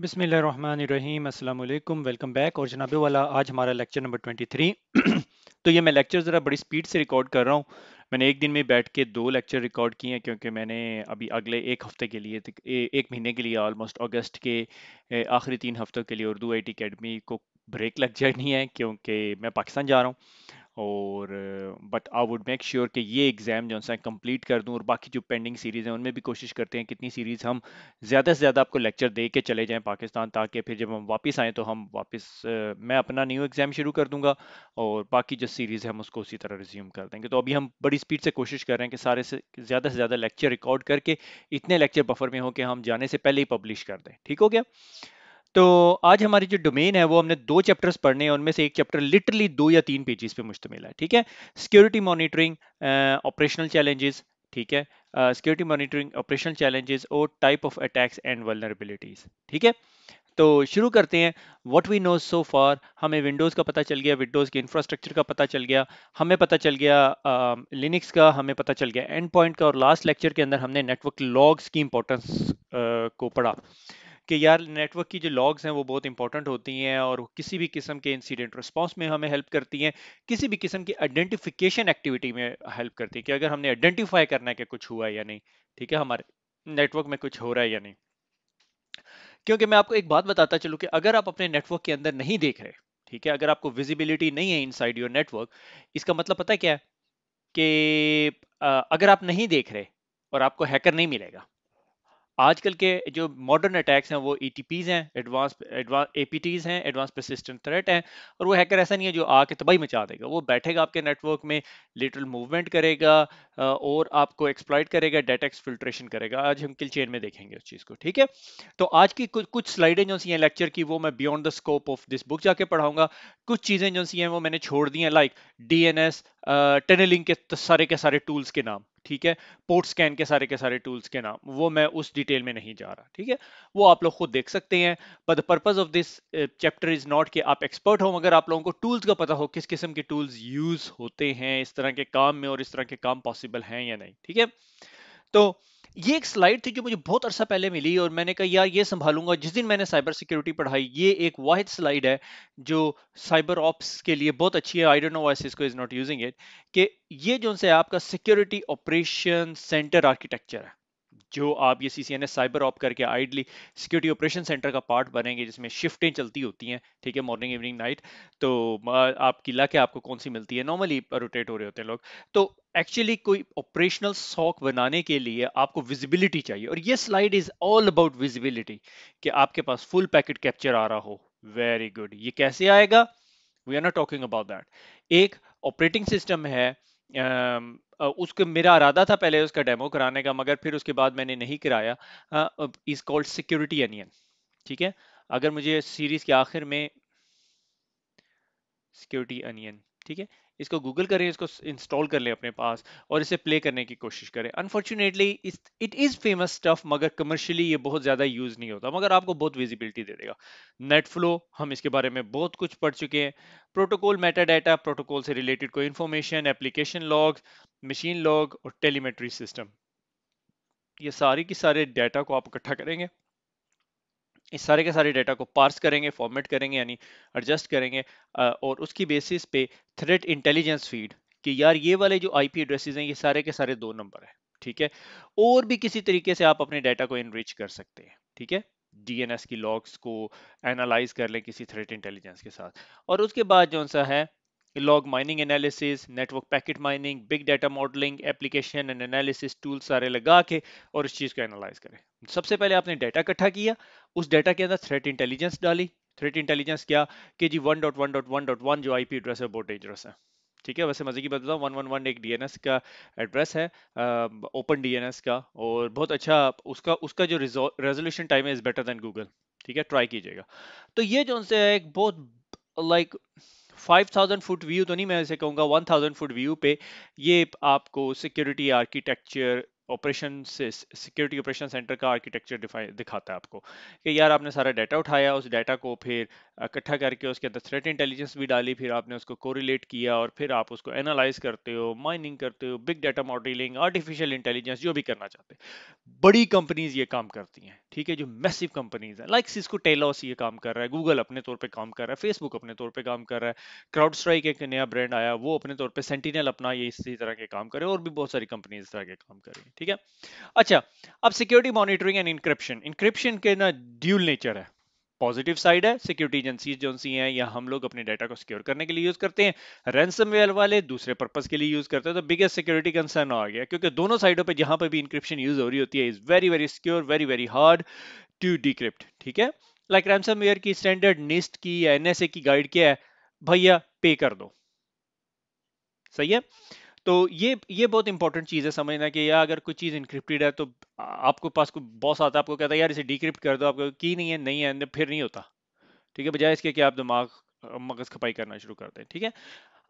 बिसमीम अल्लाम welcome back और जनाबे वाला आज हमारा लेक्चर नंबर 23 तो ये मैं लेक्चर ज़रा बड़ी स्पीड से रिकॉर्ड कर रहा हूँ मैंने एक दिन में बैठ के दो लेक्चर रिकॉर्ड किए हैं क्योंकि मैंने अभी अगले एक हफ्ते के लिए तो एक महीने के लिए ऑलमोस्ट अगस्त के आखिरी तीन हफ्तों के लिए उर्दू आई टी अकेडमी को ब्रेक लग जानी है क्योंकि मैं पाकिस्तान जा रहा हूँ और but I would make sure कि ये एग्ज़ाम जो है कंप्लीट कर दूं और बाकी जो पेंडिंग सीरीज़ हैं उनमें भी कोशिश करते हैं कितनी सीरीज़ हम ज़्यादा से ज़्यादा आपको लेक्चर दे के चले जाएँ पाकिस्तान ताकि फिर जब हम वापस आएँ तो हम वापस मैं अपना न्यू एग्ज़ाम शुरू कर दूँगा और बाकी जो सीरीज़ है हम उसको उसी तरह रिज्यूम कर देंगे तो अभी हम बड़ी स्पीड से कोशिश कर रहे हैं कि सारे से ज़्यादा से ज़्यादा लेक्चर रिकॉर्ड करके इतने लेक्चर बफर में हो कि हम जाने से पहले ही पब्लिश कर दें ठीक हो गया तो आज हमारी जो डोमेन है वो हमने दो चैप्टर्स पढ़ने हैं उनमें से एक चैप्टर लिटरली दो या तीन पेजेस पे मुश्तमिल है ठीक है सिक्योरिटी मॉनिटरिंग ऑपरेशनल चैलेंजेस ठीक है सिक्योरिटी मॉनिटरिंग ऑपरेशनल चैलेंजेस और type of attacks and vulnerabilities ठीक है तो शुरू करते हैं what we know so far हमें विंडोज़ का पता चल गया विंडोज़ के इंफ्रास्ट्रक्चर का पता चल गया हमें पता चल गया लिनक्स um, uh, का हमें पता चल गया एंड पॉइंट का और लास्ट लेक्चर के अंदर हमने नेटवर्क लॉग्स की इंपॉर्टेंस uh, को पढ़ा कि यार नेटवर्क की जो लॉग्स हैं वो बहुत इंपॉर्टेंट होती हैं और किसी भी किस्म के इंसिडेंट रिस्पॉन्स में हमें हेल्प करती हैं किसी भी किस्म की आइडेंटिफिकेशन एक्टिविटी में हेल्प करती है कि अगर हमने आइडेंटिफाई करना है कि कुछ हुआ है या नहीं ठीक है हमारे नेटवर्क में कुछ हो रहा है या नहीं क्योंकि मैं आपको एक बात बताता चलूँ कि अगर आप अपने नेटवर्क के अंदर नहीं देख रहे ठीक है अगर आपको विजिबिलिटी नहीं है इन साइड योर नेटवर्क इसका मतलब पता है क्या है कि अगर आप नहीं देख रहे और आपको हैकर नहीं मिलेगा आजकल के जो मॉडर्न अटैक्स हैं वो ई टी पीज हैं एडवांस ए पी टीज हैं एडवांस परसिस्टेंट थ्रेट हैं और वो हैकर ऐसा नहीं है जो आके तबाही मचा देगा वो बैठेगा आपके नेटवर्क में लिटरल मूवमेंट करेगा और आपको एक्सप्लाइट करेगा डेटा एक्सफिल्ट्रेशन करेगा आज हम किल चेन में देखेंगे उस चीज़ को ठीक है तो आज की कुछ कुछ स्लाइडें जो सी हैं लेक्चर की वो मैं beyond the scope of this book जाके पढ़ाऊंगा कुछ चीज़ें जो सी हैं वो मैंने छोड़ दी हैं like D N S tunneling के सारे के सारे टूल्स के नाम ठीक है पोर्ट स्कैन के सारे के सारे टूल्स के नाम वो मैं उस डिटेल में नहीं जा रहा ठीक है वो आप लोग खुद देख सकते हैं but the purpose of this chapter is not कि आप एक्सपर्ट हो मगर आप लोगों को टूल्स का पता हो किस किस्म के टूल्स यूज होते हैं इस तरह के काम में और इस तरह के काम पॉसिबल हैं या नहीं ठीक है तो ये एक स्लाइड थी जो मुझे बहुत अरसा पहले मिली और मैंने कहा यार ये संभालूंगा जिस दिन मैंने साइबर सिक्योरिटी पढ़ाई ये एक वाहिद स्लाइड है जो साइबर ऑप्स के लिए बहुत अच्छी है आई डोंट नो वाइस इसको इज नॉट यूजिंग इट कि ये जो है आपका सिक्योरिटी ऑपरेशन सेंटर आर्किटेक्चर है जो आप ये C C N S cyber op करके आइडली सिक्योरिटी ऑपरेशन सेंटर का पार्ट बनेंगे जिसमें शिफ्टें चलती होती हैं ठीक है मॉर्निंग इवनिंग नाइट तो आप किला के आपको कौन सी मिलती है नॉर्मली रोटेट हो रहे होते हैं लोग तो एक्चुअली कोई ऑपरेशनल सॉक बनाने के लिए आपको विजिबिलिटी चाहिए और ये slide is all about visibility कि आपके पास फुल पैकेट कैप्चर आ रहा हो वेरी गुड ये कैसे आएगा we are not talking about that एक ऑपरेटिंग सिस्टम है उसके मेरा इरादा था पहले उसका डेमो कराने का मगर फिर उसके बाद मैंने नहीं कराया इज कॉल्ड सिक्योरिटी एनियन ठीक है अगर मुझे सीरीज के आखिर में सिक्योरिटी अनियन ठीक है इसको गूगल करें इसको इंस्टॉल कर लें अपने पास और इसे प्ले करने की कोशिश करें unfortunately it is famous stuff मगर कमर्शियली ये बहुत ज़्यादा यूज़ नहीं होता मगर आपको बहुत विजिबिलिटी दे देगा नेटफ्लो हम इसके बारे में बहुत कुछ पढ़ चुके हैं प्रोटोकॉल मेटा डाटा प्रोटोकॉल से रिलेटेड कोई information application log machine log और टेलीमेट्री सिस्टम ये सारी की सारे डाटा को आप इकट्ठा करेंगे इस सारे के सारे डाटा को पार्स करेंगे फॉर्मेट करेंगे यानी एडजस्ट करेंगे और उसकी बेसिस पे थ्रेट इंटेलिजेंस फीड कि यार ये वाले जो आईपी एड्रेसेस हैं ये सारे के सारे दो नंबर है ठीक है और भी किसी तरीके से आप अपने डाटा को इनरिच कर सकते हैं ठीक है डीएनएस की लॉग्स को एनालाइज कर लें किसी थ्रेट इंटेलिजेंस के साथ और उसके बाद जो सा है log mining analysis network packet mining big data modelling application and analysis tool सारे लगा के और इस चीज़ को एनालाइज करें सबसे पहले आपने डाटा इकट्ठा किया उस डेटा के अंदर थ्रेट इंटेलिजेंस डाली थ्रेट इंटेलिजेंस क्या कि जी 1.1.1.1 जो आईपी एड्रेस है बहुत डेंजरस है ठीक है वैसे मजे की बात बताऊँ वन वन वन एक डी का एड्रेस है ओपन डी का और बहुत अच्छा उसका उसका जो रेजोल्यूशन टाइम है इज़ बेटर देन गूगल ठीक है ट्राई कीजिएगा तो ये जो उनसे है एक बहुत like five thousand foot view तो नहीं मैं ऐसे कहूँगा वन थाउजेंड फुट व्यू पे ये आपको सिक्योरिटी आर्किटेक्चर ऑपरेशन से सिक्योरिटी ऑपरेशन सेंटर का आर्किटेक्चर दिखाता है आपको कि यार आपने सारा डाटा उठाया उस डाटा को फिर इकट्ठा करके उसके अंदर थ्रेट इंटेलिजेंस भी डाली फिर आपने उसको कोरिलेट किया और फिर आप उसको एनालाइज करते हो माइनिंग करते हो big data modelling artificial intelligence जो भी करना चाहते हैं बड़ी कंपनीज ये काम करती हैं ठीक है जो मैसिव कंपनीज हैं लाइक सिस्को टेलॉस ये काम कर रहा है गूगल अपने तौर पर काम कर रहा है फेसबुक अपने तौर पर काम कर रहा है क्राउड स्ट्राइक एक नया ब्रांड आया वो अपने तौर पर सेंटिनल अपना ये इसी तरह के काम करे और भी बहुत सारी कंपनीज इस तरह के काम करें ठीक है अच्छा अब security monitoring and encryption encryption के ना ड्यूल नेचर है पॉजिटिव साइड है सिक्योरिटी एजेंसी जो सी हैं या हम लोग अपने डाटा को सिक्योर करने के लिए यूज करते हैं रैनसमवेयर वाले दूसरे पर्पस के लिए यूज करते हैं तो बिगेस्ट सिक्योरिटी कंसर्न आ गया क्योंकि दोनों साइडों पे जहां पर भी इंक्रिप्शन यूज हो रही होती है is very very secure very very hard to decrypt ठीक है लाइक रैमसमवेयर की स्टैंडर्ड निस्ट की या एनएसए की गाइड क्या है भैया पे कर दो सही है तो ये ये बहुत इंपॉर्टेंट चीज़ है समझना कि यार अगर कोई चीज़ इंक्रिप्टेड है तो आपको पास कोई बॉस आता है आपको कहता है यार इसे डिक्रिप्ट कर दो आपको की नहीं है नहीं है फिर नहीं होता ठीक है बजाय इसके कि आप दिमाग मगज़ खपाई करना शुरू कर दें ठीक है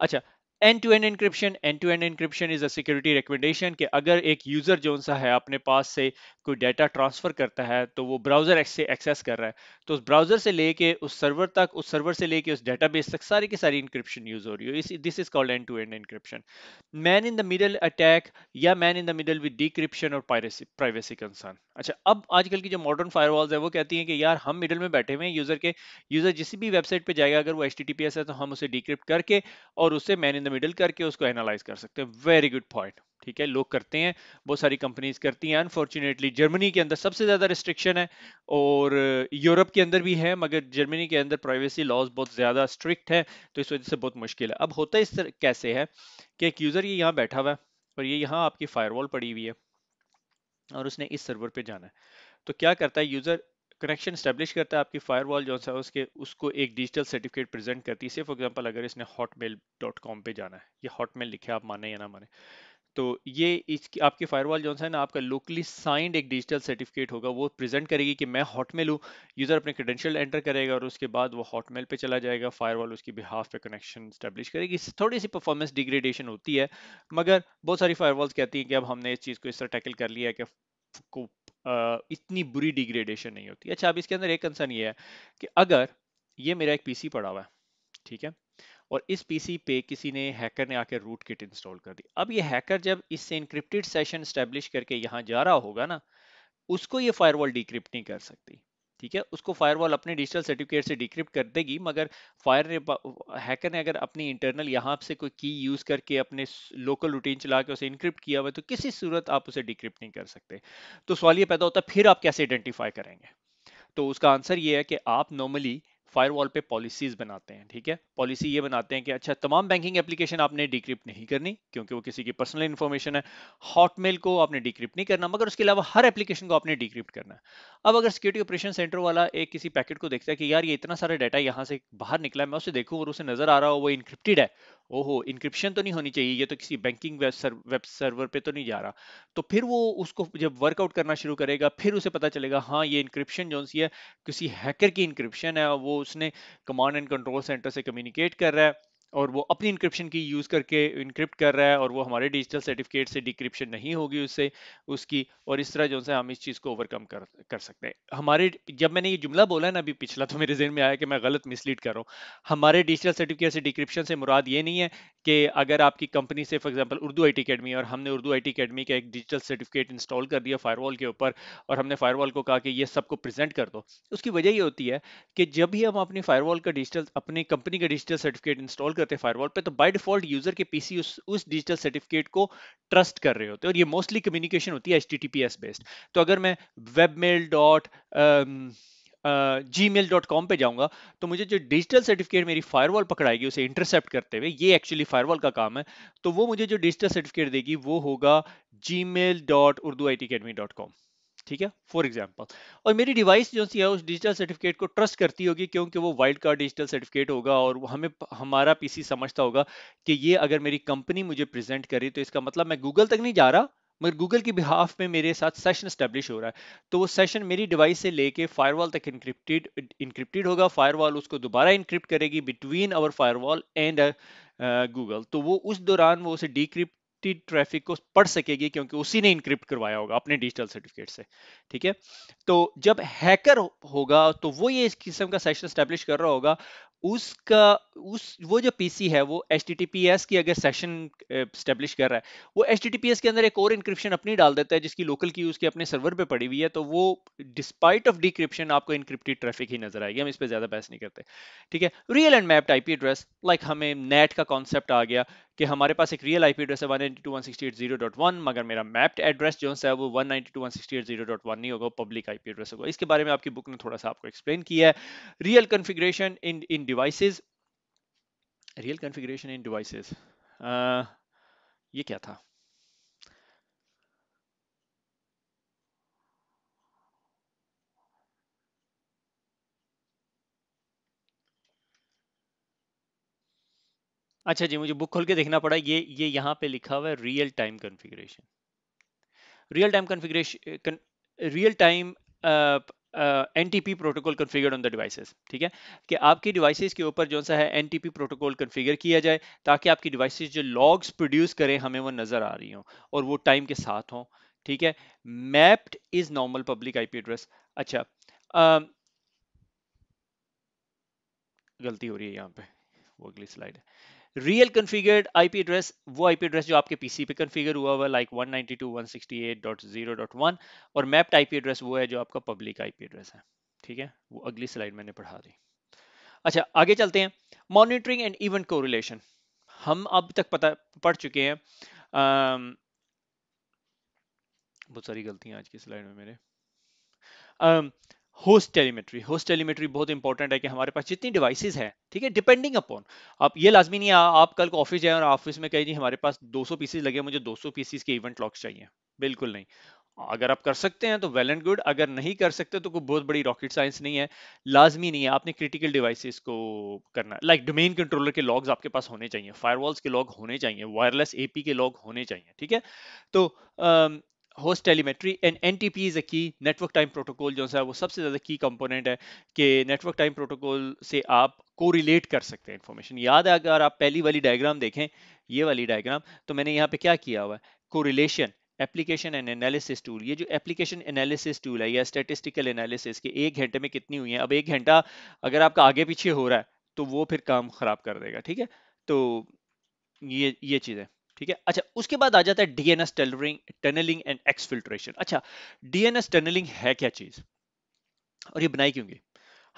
अच्छा end to end encryption end to end encryption is a security recommendation कि अगर एक यूजर जो सा है अपने पास से कोई डाटा ट्रांसफर करता है तो वो ब्राउजर से एक्सेस कर रहा है तो उस ब्राउजर से लेके उस सर्वर तक उस सर्वर से लेके उस बेस तक सारी की सारी इंक्रिप्शन यूज हो रही हो this is called end to end encryption man in the middle attack या man in the middle with decryption और प्राइवेसी कंसर्न अच्छा अब आजकल की जो मॉडर्न वॉल्स है वो कहती है कि यार हम मिडल में बैठे हुए हैं यूजर के यूजर जिस भी वेबसाइट पर जाएगा अगर वो एच है तो हम उसे डिक्रिप्ट करके और उसे मैन इन मिडिल करके उसको एनालाइज कर सकते हैं वेरी गुड पॉइंट ठीक है लोग करते हैं बहुत सारी कंपनीज करती हैं अनफॉर्चुनेटली जर्मनी के अंदर सबसे ज़्यादा रिस्ट्रिक्शन है और यूरोप के अंदर भी है मगर जर्मनी के अंदर प्राइवेसी लॉज बहुत ज़्यादा स्ट्रिक्ट है तो इस वजह से बहुत मुश्किल है अब होता है इस तरह कैसे है कि एक यूज़र ये यहाँ बैठा हुआ है और ये यहाँ आपकी फायरवॉल पड़ी हुई है और उसने इस सर्वर पर जाना है तो क्या करता है यूज़र कनेक्शन स्टैब्लिश करता है आपकी फायरवॉल जो है उसके उसको एक डिजिटल सर्टिफिकेट प्रेजेंट करती है फॉर एग्जांपल अगर इसने हॉटमेल डॉट कॉम पर जाना है ये हॉटमेल लिखे आप माने या ना माने तो ये इसकी आपकी फायरवॉल जो है ना आपका लोकली साइंड एक डिजिटल सर्टिफिकेट होगा वो प्रेजेंट करेगी कि मैं हॉटमेल हूँ यूज़र अपने क्रेडेंशियल एंटर करेगा और उसके बाद वो हॉटमेल पे चला जाएगा फायरवॉल उसकी बिहाफ पे कनेक्शन स्टैब्लिश करेगी थोड़ी सी परफॉर्मेंस डिग्रेडेशन होती है मगर बहुत सारी फायरवॉल्स कहती हैं कि अब हमने इस चीज़ को इस तरह टैकल कर लिया है कि इतनी बुरी डिग्रेडेशन नहीं होती अच्छा अब इसके अंदर एक कंसर्न ये है कि अगर ये मेरा एक पीसी पड़ा हुआ है ठीक है और इस पीसी पे किसी ने हैकर ने आकर रूट किट इंस्टॉल कर दी अब ये हैकर जब इससे इनक्रिप्टेड सेशन स्टेब्लिश करके यहाँ जा रहा होगा ना उसको ये फायरवॉल डिक्रिप्ट नहीं कर सकती ठीक है उसको फायरवॉल अपने डिजिटल सर्टिफिकेट से डिक्रिप्ट कर देगी मगर फायर ने हैकर ने अगर अपनी इंटरनल यहाँ से कोई की यूज करके अपने लोकल रूटीन चला के उसे इंक्रिप्ट किया हुआ तो किसी सूरत आप उसे डिक्रिप्ट नहीं कर सकते तो सवाल ये पैदा होता है फिर आप कैसे आइडेंटिफाई करेंगे तो उसका आंसर ये है कि आप नॉर्मली फायरवॉल पे पॉलिसीज बनाते हैं ठीक है पॉलिसी ये बनाते हैं कि अच्छा तमाम बैंकिंग एप्लीकेशन आपने डिक्रिप्ट नहीं करनी क्योंकि वो किसी की पर्सनल इन्फॉर्मेशन है हॉटमेल को आपने डिक्रिप्ट नहीं करना मगर उसके अलावा हर एप्लीकेशन को आपने डिक्रिप्ट करना है अब अगर सिक्योरिटी ऑपरेशन सेंटर वाला एक किसी पैकेट को देखता है कि यार ये इतना सारा डाटा यहाँ से बाहर निकला है मैं उसे देखूँ और उसे नजर आ रहा हो वो इनक्रिप्टेड है ओहो इनक्रिप्शन तो नहीं होनी चाहिए ये तो किसी banking web serve, web server पे तो नहीं जा रहा तो फिर वो उसको जब वर्कआउट करना शुरू करेगा फिर उसे पता चलेगा हाँ ये इनक्रिप्शन जो सी है किसी हैकर की इनक्रिप्शन है वो उसने कमांड एंड कंट्रोल सेंटर से कम्युनिकेट कर रहा है और वो अपनी इंक्रिप्शन की यूज़ करके इंक्रिप्ट कर रहा है और वो हमारे डिजिटल सर्टिफिकेट से डिक्रिप्शन नहीं होगी उससे उसकी और इस तरह जो है हम इस चीज़ को ओवरकम कर कर सकते हैं हमारे जब मैंने ये जुमला बोला है ना अभी पिछला तो मेरे जहन में आया कि मैं गलत मिसलीड कर रहा हूँ हमारे डिजिटल सर्टिफिकेट से डिक्रिप्शन से मुराद ये नहीं है कि अगर आपकी कंपनी से for example Urdu I T और हमने उर्दू आई टी का एक डिजिटल सर्टिफिकेट इंस्टॉल कर दिया फायर के ऊपर और हमने फायर को कहा कि ये सबको प्रजेंट कर दो उसकी वजह ये होती है कि जब भी हम अपनी फायर का डिजिटल अपनी कंपनी का डिजिटल सर्टिफिकेट इंस्टॉल करते हैं फायरवॉल पे तो बाय डिफॉल्ट यूजर के पीसी उस उस डिजिटल सर्टिफिकेट को ट्रस्ट कर रहे होते हैं और ये मोस्टली कम्युनिकेशन होती है एच बेस्ड तो अगर मैं webmail dot Gmail dot com पर जाऊँगा तो मुझे जो डिजिटल सर्टिफिकेट मेरी फायरवॉल पकड़ाएगी उसे इंटरसेप्ट करते हुए ये एक्चुअली फायरवॉल का काम है तो वो मुझे जो डिजिटल सर्टिफिकेट देगी वो होगा Gmail dot Urdu I T academy dot com ठीक है फॉर एग्जाम्पल और मेरी डिवाइस जो सी है उस डिजिटल सर्टिफिकेट को ट्रस्ट करती होगी क्योंकि वो वाइल्ड कार्ड डिजिटल सर्टिफिकेट होगा और हमें हमारा पीसी समझता होगा कि ये अगर मेरी कंपनी मुझे प्रेजेंट करे तो इसका मतलब मैं गूगल तक नहीं जा रहा मगर गूगल की बिहाफ में मेरे साथ सेशन स्टेब्लिश हो रहा है तो वो सेशन मेरी डिवाइस से लेके फायरवॉल तक इंक्रिप्टेड इंक्रिप्टेड होगा फायरवॉल उसको दोबारा इंक्रिप्ट करेगी between our firewall and Google तो वो उस दौरान वो उसे डिक्रिप्ट एंटी ट्रैफिक को पढ़ सकेगी क्योंकि उसी ने इनक्रिप्ट करवाया होगा अपने डिजिटल सर्टिफिकेट से ठीक है तो जब हैकर होगा तो वो ये इस किस्म का सेशन स्टैब्लिश कर रहा होगा उसका उस वो जो पीसी है वो एच की अगर सेशन स्टैब्लिश कर रहा है वो एच के अंदर एक और इंक्रिप्शन अपनी डाल देता है जिसकी लोकल की उसके अपने सर्वर पे पड़ी हुई है तो वो डिस्पाइट ऑफ डिक्रिप्शन आपको इनक्रिप्टेड ट्रैफिक ही नजर आएगी हम इस पर ज्यादा बहस नहीं करते ठीक है real and mapped IP address like हमें नेट का कॉन्सेप्ट आ गया कि हमारे पास एक रियल आईपी एड्रेस है 192.168.0.1 मगर मेरा मैप्ड एड्रेस जो है वो 192.168.0.1 नहीं होगा पब्लिक आईपी एड्रेस होगा इसके बारे में आपकी बुक ने थोड़ा सा आपको एक्सप्लेन किया है real configuration in in devices real configuration in devices ये क्या था अच्छा जी मुझे बुक खोल के देखना पड़ा ये ये यहाँ पे लिखा हुआ है real time configuration real time configuration real time N T P protocol configure on the devices ठीक है कि आपकी डिवाइसेस के ऊपर जो सा है N T P protocol configure किया जाए ताकि आपकी डिवाइसेस जो लॉग्स प्रोड्यूस करें हमें वो नज़र आ रही हों और वो टाइम के साथ हों ठीक है mapped is normal public IP address अच्छा आ, गलती हो रही है यहाँ पे वो अगली स्लाइड है रियल कन्फिगर्ड आईपी एड्रेस वो आईपी एड्रेस जो आपके पीसी पे कन्फिगर हुआ हुआ लाइक 192.168.0.1 और मैप्ड आईपी एड्रेस वो है जो आपका पब्लिक आईपी एड्रेस है ठीक है वो अगली स्लाइड मैंने पढ़ा दी अच्छा आगे चलते हैं मॉनिटरिंग एंड इवेंट कोरिलेशन हम अब तक पता पढ़ चुके हैं बहुत सारी गलतियां आज की स्लाइड में मेरे होस्ट टेलीमेट्री होस्ट टेलीमेट्री बहुत इंपॉर्टेंट है कि हमारे पास जितनी डिवाइस हैं ठीक है डिपेंडिंग अपॉन आप ये लाजमी नहीं है आप कल को ऑफिस जाए और ऑफिस में कहें जी हमारे पास 200 पीसीज लगे मुझे 200 पीसीज के इवेंट लॉक्स चाहिए बिल्कुल नहीं अगर आप कर सकते हैं तो वेल एंड गुड अगर नहीं कर सकते तो कोई बहुत बड़ी रॉकेट साइंस नहीं है लाजमी नहीं है आपने क्रिटिकल डिवाइसेस को करना लाइक डोमेन कंट्रोलर के लॉग्स आपके पास होने चाहिए फायरवॉल्स के लॉग होने चाहिए वायरलेस एपी के लॉग होने चाहिए ठीक है तो host telemetry and P is a की नेटवर्क टाइम प्रोटोकॉल जो है वो सबसे ज़्यादा की कंपोनेंट है कि नेटवर्क टाइम प्रोटोकॉल से आप को रिलेट कर सकते हैं इन्फॉर्मेशन याद है अगर आप पहली वाली डायग्राम देखें ये वाली डायग्राम तो मैंने यहाँ पे क्या किया हुआ है correlation application and analysis tool ये जो एप्लीकेशन एनालिसिस टूल है या स्टेटिस्टिकल एनालिसिस के एक घंटे में कितनी हुई है अब एक घंटा अगर आपका आगे पीछे हो रहा है तो वो फिर काम खराब कर देगा ठीक है तो ये ये चीज़ है ठीक है अच्छा उसके बाद आ जाता है DNS tunneling tunneling and exfiltration अच्छा डीएनएस टनलिंग है क्या चीज और ये बनाई क्योंकि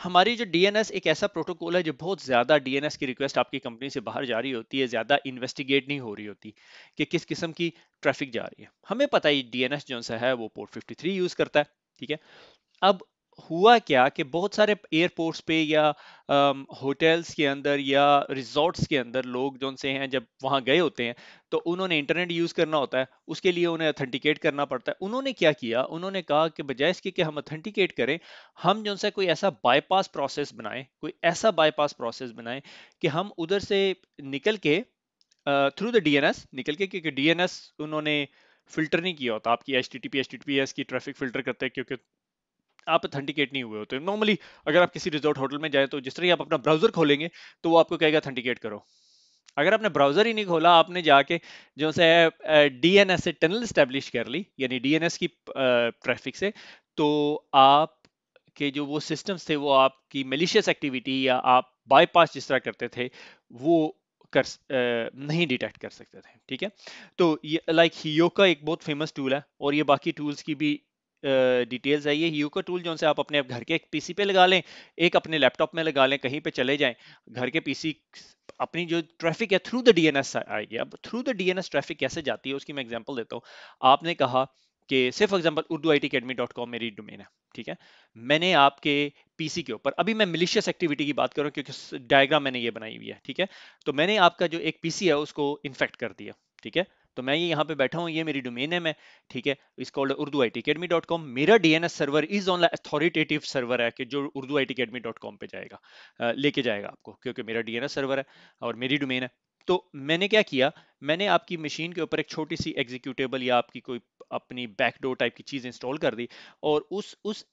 हमारी जो डीएनएस एक ऐसा प्रोटोकॉल है जो बहुत ज़्यादा डीएनएस की रिक्वेस्ट आपकी कंपनी से बाहर जा रही होती है ज़्यादा इन्वेस्टिगेट नहीं हो रही होती कि किस किस्म की ट्रैफिक जा रही है हमें पता है डीएनएस जो सा है वो पोर्ट 53 यूज़ करता है ठीक है अब हुआ क्या कि बहुत सारे एयरपोर्ट्स पे या होटल्स के अंदर या रिजॉर्ट्स के अंदर लोग जो से हैं जब वहाँ गए होते हैं तो उन्होंने इंटरनेट यूज़ करना होता है उसके लिए उन्हें अथेंटिकेट करना पड़ता है उन्होंने क्या किया उन्होंने कहा कि बजाय इसके कि हम अथेंटिकेट करें हम जो से कोई ऐसा बाईपास प्रोसेस बनाएं कोई ऐसा बाईपास प्रोसेस बनाएं कि हम उधर से निकल के थ्रू द डीएनएस निकल के क्योंकि डीएनएस उन्होंने फिल्टर नहीं किया होता आपकी H T T P H T T P S की ट्रैफिक फिल्टर करते हैं क्योंकि आप अथेंटिकेट नहीं हुए हो तो नॉर्मली अगर आप किसी रिजॉर्ट होटल में जाए तो जिस तरह आप अपना ब्राउजर खोलेंगे तो वो आपको कहेगा अथेंटिकेट करो अगर आपने ब्राउजर ही नहीं खोला आपने जाके जो से डीएनएस से टनल स्टैब्लिश कर ली यानी डीएनएस की ट्रैफिक से तो आप के जो वो सिस्टम्स थे वो आपकी मेलिशियस एक्टिविटी या आप बाईपास जिस तरह करते थे वो कर आ, नहीं डिटेक्ट कर सकते थे ठीक है तो ये लाइक like, हियोका एक बहुत फेमस टूल है और ये बाकी टूल्स की भी डिटेल्स है ये का टूल जो से आप अपने घर के पीसी पे लगा लें एक अपने लैपटॉप में लगा लें कहीं पे चले जाएं घर के पीसी अपनी जो ट्रैफिक है थ्रू द डीएनएस आएगी अब थ्रू द डीएनएस ट्रैफिक कैसे जाती है उसकी मैं एग्जांपल देता हूँ आपने कहा कि सिर्फ example Urdu I T academy dot com मेरी डोमेन है ठीक है मैंने आपके पीसी के ऊपर अभी मैं मिलिशियस एक्टिविटी की बात कर रहा हूँ क्योंकि डायग्राम मैंने ये बनाई हुई है ठीक है तो मैंने आपका जो एक पीसी है उसको इन्फेक्ट कर दिया ठीक है तो मैं ये यहाँ पे बैठा हूँ ये मेरी डोमेन है मैं ठीक है इस called Urdu I T academy dot com मेरा DNS server is on authoritative server है कि जो Urdu I T academy dot com पे जाएगा लेके जाएगा आपको क्योंकि मेरा डीएनएस सर्वर है और मेरी डोमेन है तो मैंने क्या किया मैंने आपकी मशीन के ऊपर एक छोटी सी एग्जीक्यूटेबल या आपकी कोई अपनी बैकडोर टाइप की चीज़ इंस्टॉल कर दी और उस उस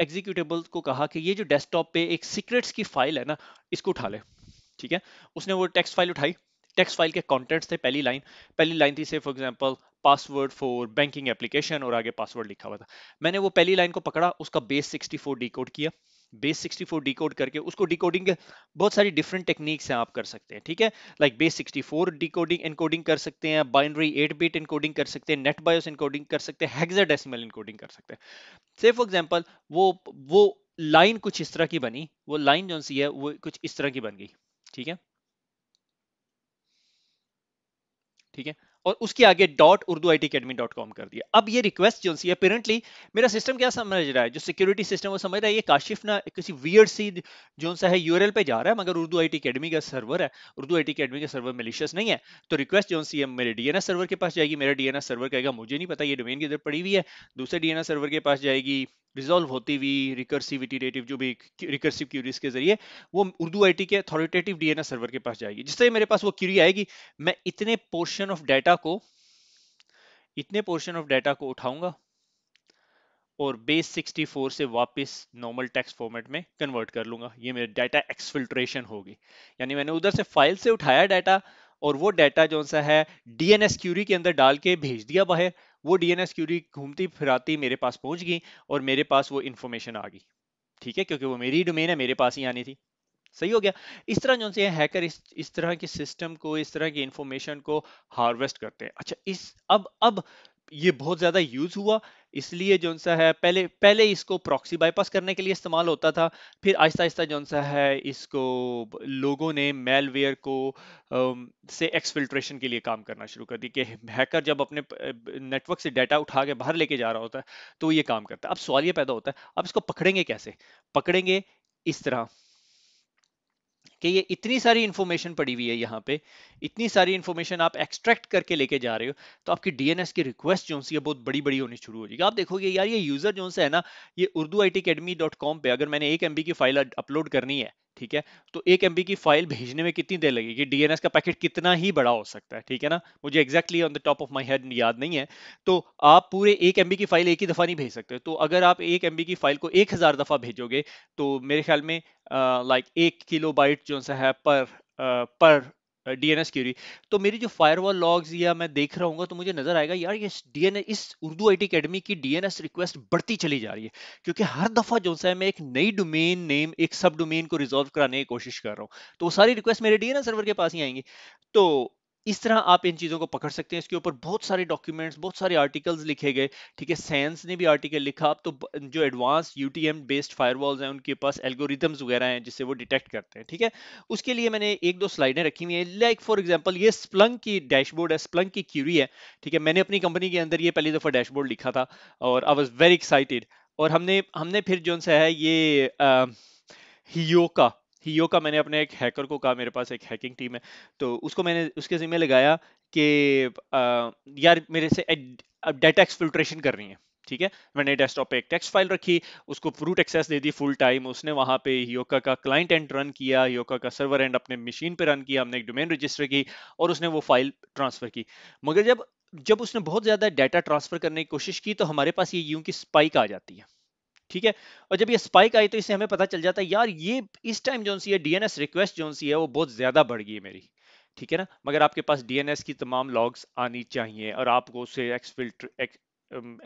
एग्जीक्यूटेबल को कहा कि ये जो डेस्कटॉप पे एक सीक्रेट्स की फाइल है ना इसको उठा ले ठीक है उसने वो टेक्स्ट फाइल उठाई टेक्स्ट फाइल के कंटेंट्स थे पहली लाइन पहली लाइन थी से for example password for banking application और आगे पासवर्ड लिखा हुआ था मैंने वो पहली लाइन को पकड़ा उसका बेस 64 डिकोड किया बेस 64 डिकोड करके उसको डिकोडिंग के बहुत सारी डिफरेंट टेक्निक्स हैं आप कर सकते हैं ठीक है लाइक बेस 64 डिकोडिंग एनकोडिंग कर सकते हैं बाइनरी 8 बिट एनकोडिंग कर सकते हैं नेट बायोस एनकोडिंग कर सकते हैं हेक्साडेसिमल एनकोडिंग कर सकते हैं से फॉर एग्जांपल वो वो लाइन कुछ इस तरह की बनी वो लाइन जो सी है वो कुछ इस तरह की बन गई ठीक है ठीक है और उसके आगे डॉट उर्दू आई टी कर दिया अब ये रिक्वेस्ट जो सी अपेरेंटली मेरा सिस्टम क्या समझ रहा है जो सिक्योरिटी सिस्टम वो समझ रहा है ये काशिफ ना किसी वियर्ड सी जो सा है यूआरएल पे जा रहा है मगर उर्दू आई टी अकेडमी का सर्वर है उर्दू आई टी अकेडमी का सर्वर मलिशियस नहीं है तो रिक्वेस्ट जो सी है मेरे डीएनएस सर्वर के पास जाएगी मेरा डीएनएस सर्वर कहेगा मुझे नहीं पता ये डोमेन की इधर पड़ी हुई है दूसरे डीएनएस सर्वर के पास जाएगी रिजॉल्व होती हुई रिकर्सिव इटिरेटिव जो भी रिकर्सिव क्यूरीज के जरिए वो उर्दू आई के अथॉरिटेटिव डीएनएस सर्वर के पास जाएगी जिससे मेरे पास वो क्यूरी आएगी मैं इतने पोर्शन ऑफ डाटा को इतने पोर्शन ऑफ डाटा को उठाऊंगा और बेस 64 से वापस नॉर्मल टेक्स्ट फॉर्मेट में कन्वर्ट कर लूंगा ये मेरे डाटा एक्सफिल्ट्रेशन होगी यानी मैंने उधर से फाइल से उठाया डाटा और वो डाटा जो सा है डीएनएस क्यूरी के अंदर डाल के भेज दिया बाहर वो डीएनएस क्यूरी घूमती फिराती मेरे पास पहुंच गई और मेरे पास वो इन्फॉर्मेशन आ गई ठीक है क्योंकि वो मेरी डोमेन है मेरे पास ही आनी थी सही हो गया इस तरह जो से हैकर इस इस तरह के सिस्टम को इस तरह की इंफॉर्मेशन को हार्वेस्ट करते हैं अच्छा इस अब अब ये बहुत ज़्यादा यूज़ हुआ इसलिए जो सा है पहले पहले इसको प्रॉक्सी बाईपास करने के लिए इस्तेमाल होता था फिर आहिस्ता आहिस्ता जो सा है इसको लोगों ने मेलवेयर को से एक्सफिल्ट्रेशन के लिए काम करना शुरू कर दी कि हैकर जब अपने नेटवर्क से डाटा उठा के बाहर लेके जा रहा होता है तो ये काम करता है अब सवाल ये पैदा होता है अब इसको पकड़ेंगे कैसे पकड़ेंगे इस तरह कि ये इतनी सारी इन्फॉर्मेशन पड़ी हुई है यहाँ पे इतनी सारी इन्फॉर्मेशन आप एक्सट्रैक्ट करके लेके जा रहे हो तो आपकी डीएनएस की रिक्वेस्ट जो है बहुत बड़ी बड़ी होनी शुरू हो जाएगी आप देखोगे यार ये यूजर जो है ना ये उर्दू आई पे अगर मैंने एक एम की फाइल अपलोड करनी है ठीक है तो एक एमबी की फाइल भेजने में कितनी देर लगेगी डीएनएस का पैकेट कितना ही बड़ा हो सकता है ठीक है ना मुझे exactly on the top of my head याद नहीं है तो आप पूरे एक एमबी की फाइल एक ही दफ़ा नहीं भेज सकते तो अगर आप एक एमबी की फाइल को एक हज़ार दफ़ा भेजोगे तो मेरे ख्याल में लाइक एक किलो बाइट जो सा है पर आ, पर डीएनएस क्यूरी तो मेरी जो फायरवॉल लॉग्स या मैं देख रहा हूँ तो मुझे नजर आएगा यार ये डीएनएस इस उर्दू आईटी एकेडमी की डीएनएस रिक्वेस्ट बढ़ती चली जा रही है क्योंकि हर दफा जो सा है मैं एक नई डोमेन नेम एक सब डोमेन को रिजॉल्व कराने की कोशिश कर रहा हूँ तो वो सारी रिक्वेस्ट मेरे डीएनएस सर्वर के पास ही आएंगी तो इस तरह आप इन चीज़ों को पकड़ सकते हैं इसके ऊपर बहुत सारे डॉक्यूमेंट्स बहुत सारे आर्टिकल्स लिखे गए ठीक है सैंस ने भी आर्टिकल लिखा आप तो जो एडवांस यू बेस्ड फायरवॉल्स हैं उनके पास एल्गोरिदम्स वगैरह हैं जिससे वो डिटेक्ट करते हैं ठीक है उसके लिए मैंने एक दो स्लाइडें रखी हुई है लाइक फॉर एग्जाम्पल ये स्प्लंग की डैशबोर्ड है स्प्लंग की क्यूरी है ठीक है मैंने अपनी कंपनी के अंदर ये पहली दफ़ा डैशबोर्ड लिखा था और आई वॉज वेरी एक्साइटेड और हमने हमने फिर जो है ये हियो का हीओ का मैंने अपने एक हैकर को कहा मेरे पास एक हैकिंग टीम है तो उसको मैंने उसके जिम्मे लगाया कि यार मेरे से डेटा एक्सफिल्ट्रेशन करनी है ठीक है मैंने डेस्कटॉप पे एक टेक्स्ट फाइल रखी उसको फ्रूट एक्सेस दे दी फुल टाइम उसने वहां पे योका का क्लाइंट एंड रन किया योका का सर्वर एंड अपने मशीन पे रन किया हमने एक डोमेन रजिस्टर की और उसने वो फाइल ट्रांसफर की मगर जब जब उसने बहुत ज्यादा डाटा ट्रांसफर करने की कोशिश की तो हमारे पास ये यूं की स्पाइक आ जाती है ठीक है और जब ये स्पाइक आई तो इससे हमें पता चल जाता है यार ये इस टाइम जो सी है डीएनएस रिक्वेस्ट जो सी है वो बहुत ज्यादा बढ़ गई है मेरी ठीक है ना मगर आपके पास डीएनएस की तमाम लॉग्स आनी चाहिए और आपको उसे एक्सफिल्टर एक,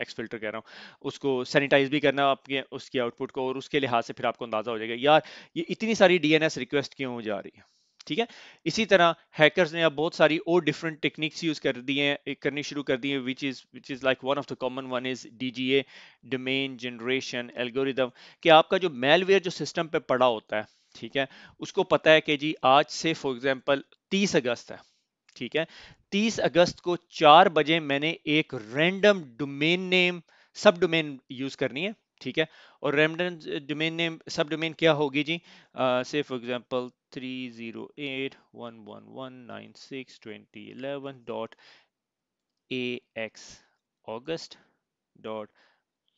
एक्सफिल्टर कह रहा हूँ उसको सैनिटाइज भी करना आपके उसकी आउटपुट को और उसके लिहाज से फिर आपको अंदाजा हो जाएगा यार ये इतनी सारी डी रिक्वेस्ट क्यों जा रही है ठीक है इसी तरह हैकर्स ने अब बहुत सारी और डिफरेंट टेक्निक्स यूज कर दी हैं करनी शुरू कर दी है which is which is like one of the common one is DGA domain generation algorithm कि आपका जो मेलवेयर जो सिस्टम पे पड़ा होता है ठीक है उसको पता है कि जी आज से फॉर एग्जाम्पल तीस अगस्त है ठीक है 30 अगस्त को 4 बजे मैंने एक random domain name sub domain use करनी है ठीक है और random domain name sub domain क्या होगी जी से for example X August dot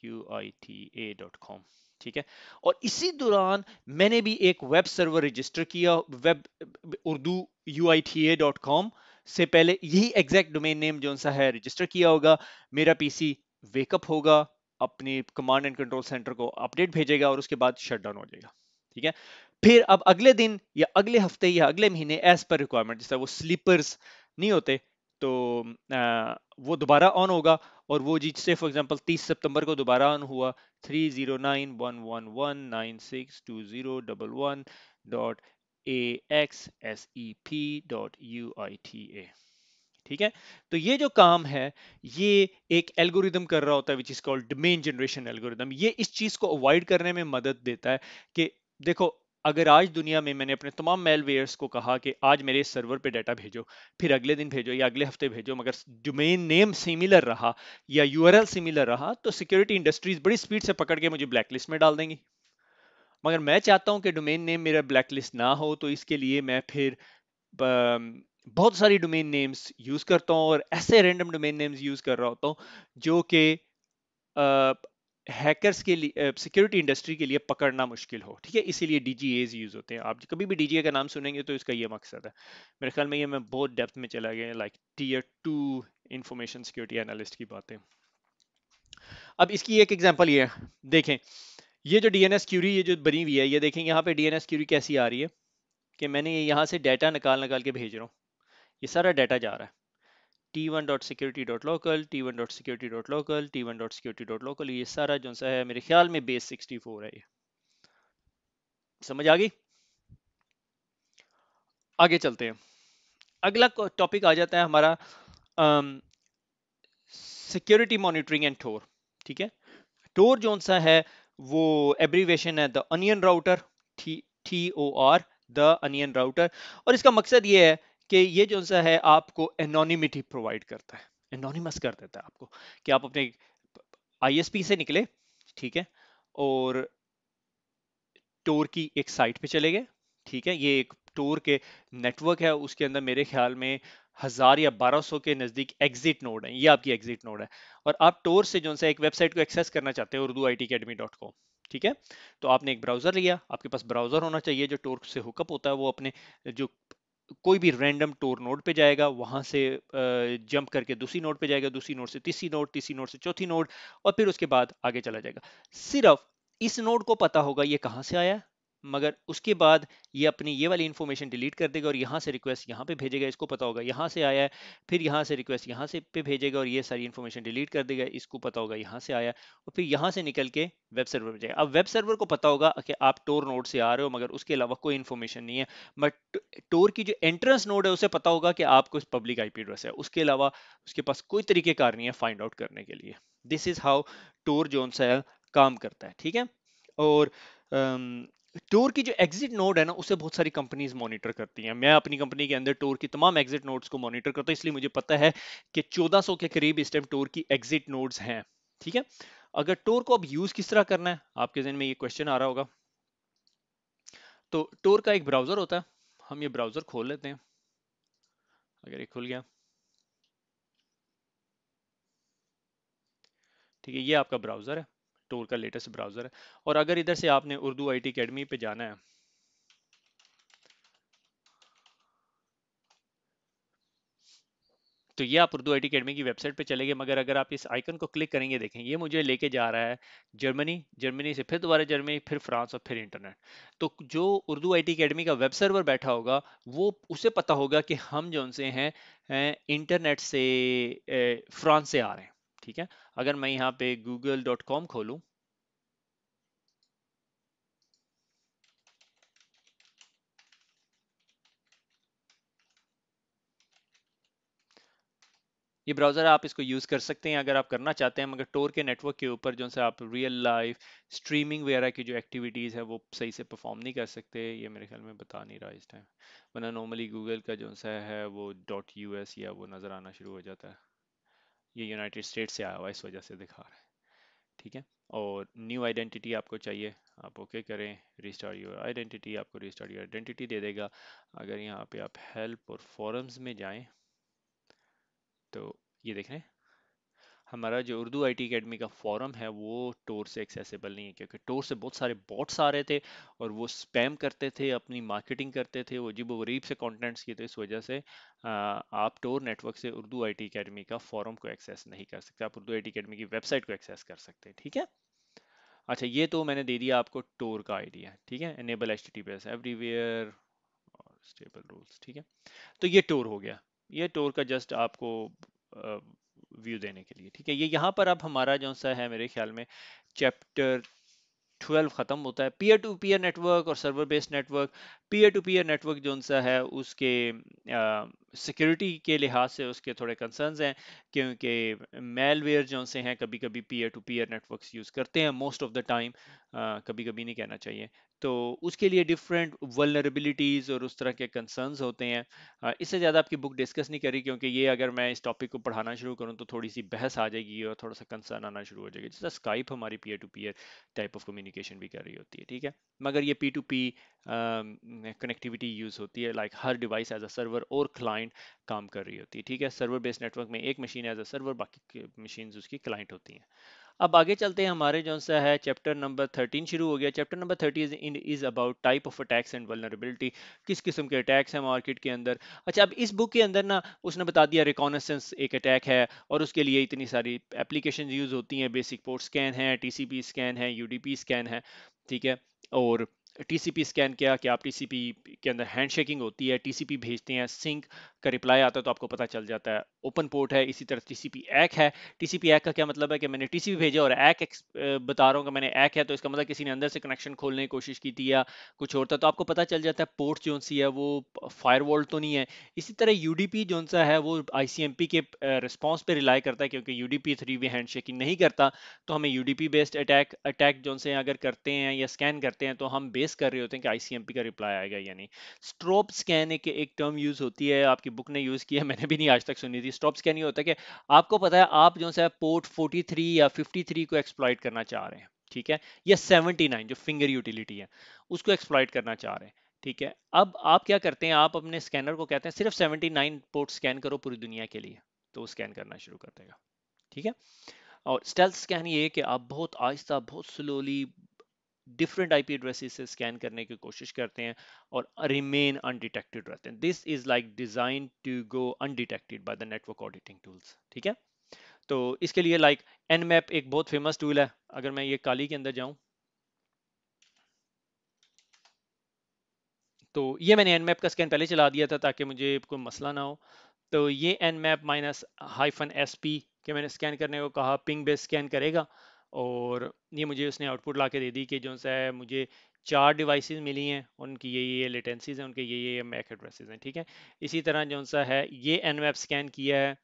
U I T A dot com ठीक है और इसी दौरान मैंने भी एक वेब सर्वर रजिस्टर किया web Urdu U I T A dot com से पहले यही एग्जैक्ट डोमेन नेम जो सा है रजिस्टर किया होगा मेरा पीसी वेकअप होगा अपनी कमांड एंड कंट्रोल सेंटर को अपडेट भेजेगा और उसके बाद शटडाउन हो जाएगा ठीक है फिर अब अगले दिन या अगले हफ्ते या अगले महीने एज पर रिक्वायरमेंट जैसे वो स्लीपर्स नहीं होते तो आ, वो दोबारा ऑन होगा और वो जी से फॉर एग्जांपल 30 सितंबर को दोबारा ऑन हुआ three zero zero nine nine one one one one six two double dot dot A X S E P U I T A ठीक है तो ये जो काम है ये एक एल्गोरिदम कर रहा होता है which is called domain generation algorithm ये इस चीज को अवॉइड करने में मदद देता है कि देखो अगर आज दुनिया में मैंने अपने तमाम मेलवेयर्स को कहा कि आज मेरे सर्वर पे डाटा भेजो फिर अगले दिन भेजो या अगले हफ्ते भेजो मगर डोमेन नेम सिमिलर रहा या यूआरएल सिमिलर रहा तो सिक्योरिटी इंडस्ट्रीज बड़ी स्पीड से पकड़ के मुझे ब्लैकलिस्ट में डाल देंगी मगर मैं चाहता हूं कि डोमेन नेम मेरा ब्लैकलिस्ट ना हो तो इसके लिए मैं फिर बहुत सारी डोमेन नेम्स यूज करता हूँ और ऐसे रैंडम डोमेन नेम्स यूज कर रहा होता हूँ जो कि हैकर्स के लिए सिक्योरिटी इंडस्ट्री के लिए पकड़ना मुश्किल हो ठीक है इसीलिए एज यूज होते हैं आप कभी भी ए का नाम सुनेंगे तो इसका ये मकसद है मेरे ख्याल में ये मैं बहुत डेप्थ में चला गया like tier two information security analyst की बातें अब इसकी एक एग्जाम्पल ये है देखें ये जो डीएनएस क्यूरी ये जो बनी हुई है ये देखें यहाँ पे डीएनएस क्यूरी कैसी आ रही है कि मैंने यहाँ से डाटा निकाल निकाल के भेज रहा हूँ ये सारा डाटा जा रहा है सिक्योरिटी डॉट लोकल ये सारा जो सा है मेरे ख्याल में बेस 64 है ये समझ आ गई आगे चलते हैं अगला टॉपिक आ जाता है हमारा सिक्योरिटी मॉनिटरिंग एंड टोर ठीक है टोर जो सा है वो एब्रीवेशन है the onion router T O R the onion router और इसका मकसद ये है कि ये जो सा है आपको एनोनिमिटी प्रोवाइड करता है एनोनिमस कर देता है आपको कि आप अपने आईएसपी से निकले ठीक है और टोर की एक साइट पे चले गए ठीक है ये एक टोर के नेटवर्क है उसके अंदर मेरे ख्याल में हज़ार या बारह सौ के नज़दीक एग्जिट नोड है ये आपकी एग्जिट नोड है और आप टोर से जो सा एक वेबसाइट को एक्सेस करना चाहते हैं Urdu I T academy dot com ठीक है तो आपने एक ब्राउज़र लिया आपके पास ब्राउज़र होना चाहिए जो टोर से हुकअप होता है वो अपने जो कोई भी रैंडम टोर नोड पे जाएगा वहां से जंप करके दूसरी नोड पे जाएगा दूसरी नोड से तीसरी नोड तीसरी नोड से चौथी नोड और फिर उसके बाद आगे चला जाएगा सिर्फ इस नोड को पता होगा ये कहां से आया मगर उसके बाद ये अपनी ये वाली इन्फॉर्मेशन डिलीट कर देगा और यहाँ से रिक्वेस्ट यहाँ पे भेजेगा इसको पता होगा यहाँ से आया है फिर यहाँ से रिक्वेस्ट यहाँ से पे भेजेगा और ये सारी इन्फॉर्मेशन डिलीट कर देगा इसको पता होगा यहाँ से आया और फिर यहाँ से निकल के वेब सर्वर पर जाएगा अब वेब सर्वर को पता होगा कि आप टोर नोड से आ रहे हो मगर उसके अलावा कोई इन्फॉर्मेशन नहीं है बट टोर की जो एंट्रेंस नोड है उसे पता होगा कि आपको पब्लिक आई एड्रेस है उसके अलावा उसके पास कोई तरीकेकार नहीं है फाइंड आउट करने के लिए दिस इज हाउ टोर जोन सा काम करता है ठीक है और टोर की जो एग्जिट नोड है ना उसे बहुत सारी कंपनीज मॉनिटर करती हैं मैं अपनी कंपनी के अंदर टोर की तमाम एग्जिट नोड्स को मॉनिटर करता हूँ इसलिए मुझे पता है कि 1400 के करीब इस टाइम टोर की एग्जिट नोड्स हैं ठीक है अगर टोर को अब यूज किस तरह करना है आपके जहन में ये क्वेश्चन आ रहा होगा तो टोर का एक ब्राउजर होता है हम ये ब्राउजर खोल लेते हैं अगर ये खुल गया ठीक है ये आपका ब्राउजर है टूर का लेटेस्ट ब्राउज़र है और अगर इधर से आपने उर्दू आई टी अकेडमी पर जाना है तो ये आप उर्दू आई टी अकेडमी की वेबसाइट पे चले गए मगर अगर आप इस आइकन को क्लिक करेंगे देखें ये मुझे लेके जा रहा है जर्मनी जर्मनी से फिर दोबारा जर्मनी फिर फ्रांस और फिर इंटरनेट तो जो उर्दू आई टी अकेडमी का वेब सर्वर बैठा होगा वो उसे पता होगा कि हम जो उनसे हैं इंटरनेट से फ्रांस से आ रहे हैं ठीक है अगर मैं यहाँ पे गूगल डॉट कॉम खोलू ये ब्राउज़र आप इसको यूज़ कर सकते हैं अगर आप करना चाहते हैं मगर टोर के नेटवर्क के ऊपर जो से आप रियल लाइफ स्ट्रीमिंग वगैरह की जो एक्टिविटीज़ है वो सही से परफॉर्म नहीं कर सकते ये मेरे ख्याल में बता नहीं रहा इस टाइम वरना नॉर्मली गूगल का जो सा है वो डॉट यू या वो नज़र आना शुरू हो जाता है ये यूनाइटेड स्टेट से आया हुआ इस वजह से दिखा रहा है ठीक है और न्यू आइडेंटिटी आपको चाहिए आप ओके okay करें रिस्टार योर आइडेंटिटी आपको रिस्टार्ट योर आइडेंटिटी दे देगा अगर यहाँ पे आप हेल्प और फॉरम्स में जाएं तो ये देख रहे हैं हमारा जो उर्दू आई टी अकेडमी का फॉरम है वो टोर से एक्सेसिबल नहीं है क्योंकि टोर से बहुत सारे बॉट्स आ रहे थे और वो स्पैम करते थे अपनी मार्केटिंग करते थे वो जब गरीब से कॉन्टेंट्स किए थे इस वजह से आप टोर नेटवर्क से उर्दू आई टी अकेडमी का फॉरम को एक्सेस नहीं कर सकते आप उर्दू आई टी अकेडमी की वेबसाइट को एक्सेस कर सकते हैं ठीक है अच्छा ये तो मैंने दे दिया आपको टोर का आइडिया ठीक है enable H T P S everywhere और स्टेबल रूल्स ठीक है तो ये टोर हो गया ये टोर का जस्ट आपको व्यू देने के लिए ठीक है ये यहाँ पर अब हमारा जो सा है मेरे ख्याल में चैप्टर 12 ख़त्म होता है पीयर टू पीयर नेटवर्क और server based network peer to peer network जो सा है उसके आ, सिक्योरिटी के लिहाज से उसके थोड़े कंसर्न्स हैं क्योंकि मेलवेयर जो से हैं कभी कभी peer to peer networks use करते हैं मोस्ट ऑफ द टाइम कभी कभी नहीं कहना चाहिए तो उसके लिए डिफरेंट वलनरेबिलिटीज़ और उस तरह के कंसर्न्स होते हैं इससे ज़्यादा आपकी बुक डिस्कस नहीं करी क्योंकि ये अगर मैं इस टॉपिक को पढ़ाना शुरू करूँ तो थोड़ी सी बहस आ जाएगी और थोड़ा सा कंसर्न आना शुरू हो जाएगी जैसा स्काइप हमारी peer to peer type of communication भी कर रही होती है ठीक है मगर ये P to P connectivity use होती है लाइक हर डिवाइस एज अ सर्वर और क्लाइंट क्लाइंट काम कर रही होती है ठीक है सर्वर बेस्ड नेटवर्क में एक मशीन एज अ सर्वर बाकी मशीन उसकी क्लाइंट होती हैं अब आगे चलते हैं हमारे जो सा है चैप्टर नंबर थर्टीन शुरू हो गया chapter number thirty is in is about type of attacks and vulnerability किस किस्म के अटैक्स हैं मार्केट के अंदर अच्छा अब इस बुक के अंदर ना उसने बता दिया रिकॉनसेंस एक अटैक है और उसके लिए इतनी सारी एप्लीकेशन यूज़ होती हैं बेसिक पोर्ट स्कैन है टी स्कैन है यू स्कैन है ठीक है और टीसीपी स्कैन किया कि आप टीसीपी के अंदर हैंड शेकिंग होती है टीसीपी भेजते हैं सिंक का रिप्लाई आता है तो आपको पता चल जाता है ओपन पोर्ट है इसी तरह टीसीपी एक है टीसीपी एक का क्या मतलब है कि मैंने टीसीपी भेजा और एक बता रहा हूँ कि मैंने एक है तो इसका मतलब किसी ने अंदर से कनेक्शन खोलने की कोशिश की थी या कुछ और था तो आपको पता चल जाता है पोर्ट जो सी है वो फायर तो नहीं है इसी तरह यू डी सा है वो आई के रिस्पॉन्स पर रिलाई करता है क्योंकि U D P three way handshaking नहीं करता तो हमें यू बेस्ड अटैक अटैक जो अगर करते हैं या स्कैन करते हैं तो हम बेस्ट गेस कर रहे होते हैं कि आईसीएमपी का रिप्लाई आएगा या नहीं स्ट्रोप स्कैन एक एक टर्म यूज होती है आपकी बुक ने यूज किया मैंने भी नहीं आज तक सुनी थी स्ट्रोप स्कैन ये होता है कि आपको पता है आप जो है पोर्ट 43 या 53 को एक्सप्लॉइट करना चाह रहे हैं ठीक है या 79 जो फिंगर यूटिलिटी है उसको एक्सप्लॉइट करना चाह रहे हैं ठीक है अब आप क्या करते हैं आप अपने स्कैनर को कहते हैं सिर्फ 79 पोर्ट स्कैन करो पूरी दुनिया के लिए तो स्कैन करना शुरू कर देगा ठीक है और स्टेल्थ स्कैन ये है कि आप बहुत आहिस्ता बहुत स्लोली डिफरेंट आईपी एड्रेसेस से स्कैन करने की कोशिश करते हैं और रिमेन अनडिटेक्टेड रहते हैं this is like design to go undetected by the network auditing tools ठीक है तो इसके लिए लाइक like, एनमैप एक बहुत फेमस टूल है अगर मैं ये काली के अंदर जाऊं तो ये मैंने एनमैप का स्कैन पहले चला दिया था ताकि मुझे कोई मसला ना हो तो ये nmap minus hyphen S P के मैंने स्कैन करने को कहा पिंग बेस स्कैन करेगा और ये मुझे उसने आउटपुट ला के दे दी कि जो सा है मुझे चार डिवाइसेस मिली हैं उनकी ये ये लेटेंसीज हैं उनके ये ये मैक एड्रेसेस हैं ठीक है इसी तरह जो सा है ये एन स्कैन किया है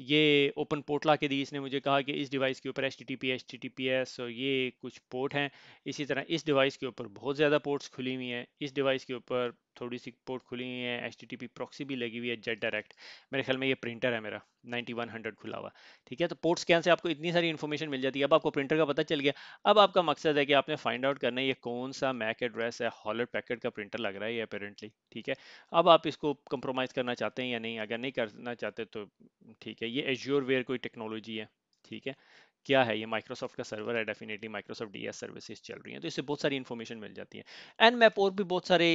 ये ओपन पोर्ट ला के दी इसने मुझे कहा कि इस डिवाइस के ऊपर H T T P S T T P S और ये कुछ पोर्ट हैं इसी तरह इस डिवाइस के ऊपर बहुत ज़्यादा पोर्ट्स खुली हुई हैं इस डिवाइस के ऊपर थोड़ी सी पोर्ट खुली हुई है एच प्रॉक्सी भी लगी हुई है जेट डायरेक्ट मेरे ख्याल में ये प्रिंटर है मेरा 9100 खुला हुआ ठीक है तो पोर्ट स्कैन से आपको इतनी सारी इन्फॉर्मेशन मिल जाती है अब आपको प्रिंटर का पता चल गया अब आपका मकसद है कि आपने फाइंड आउट करना है ये कौन सा मैक एड्रेस है हॉलर पैकेट का प्रिंटर लग रहा है ये अपेरेंटली ठीक है अब आप इसको कंप्रोमाइज़ करना चाहते हैं या नहीं अगर नहीं करना चाहते तो ठीक है ये एज्योर वेयर कोई टेक्नोलॉजी है ठीक है क्या है ये माइक्रोसॉफ्ट का सर्वर है definitely Microsoft D S services चल रही हैं तो इससे बहुत सारी इन्फॉर्मेशन मिल जाती है एन मैप और भी बहुत सारे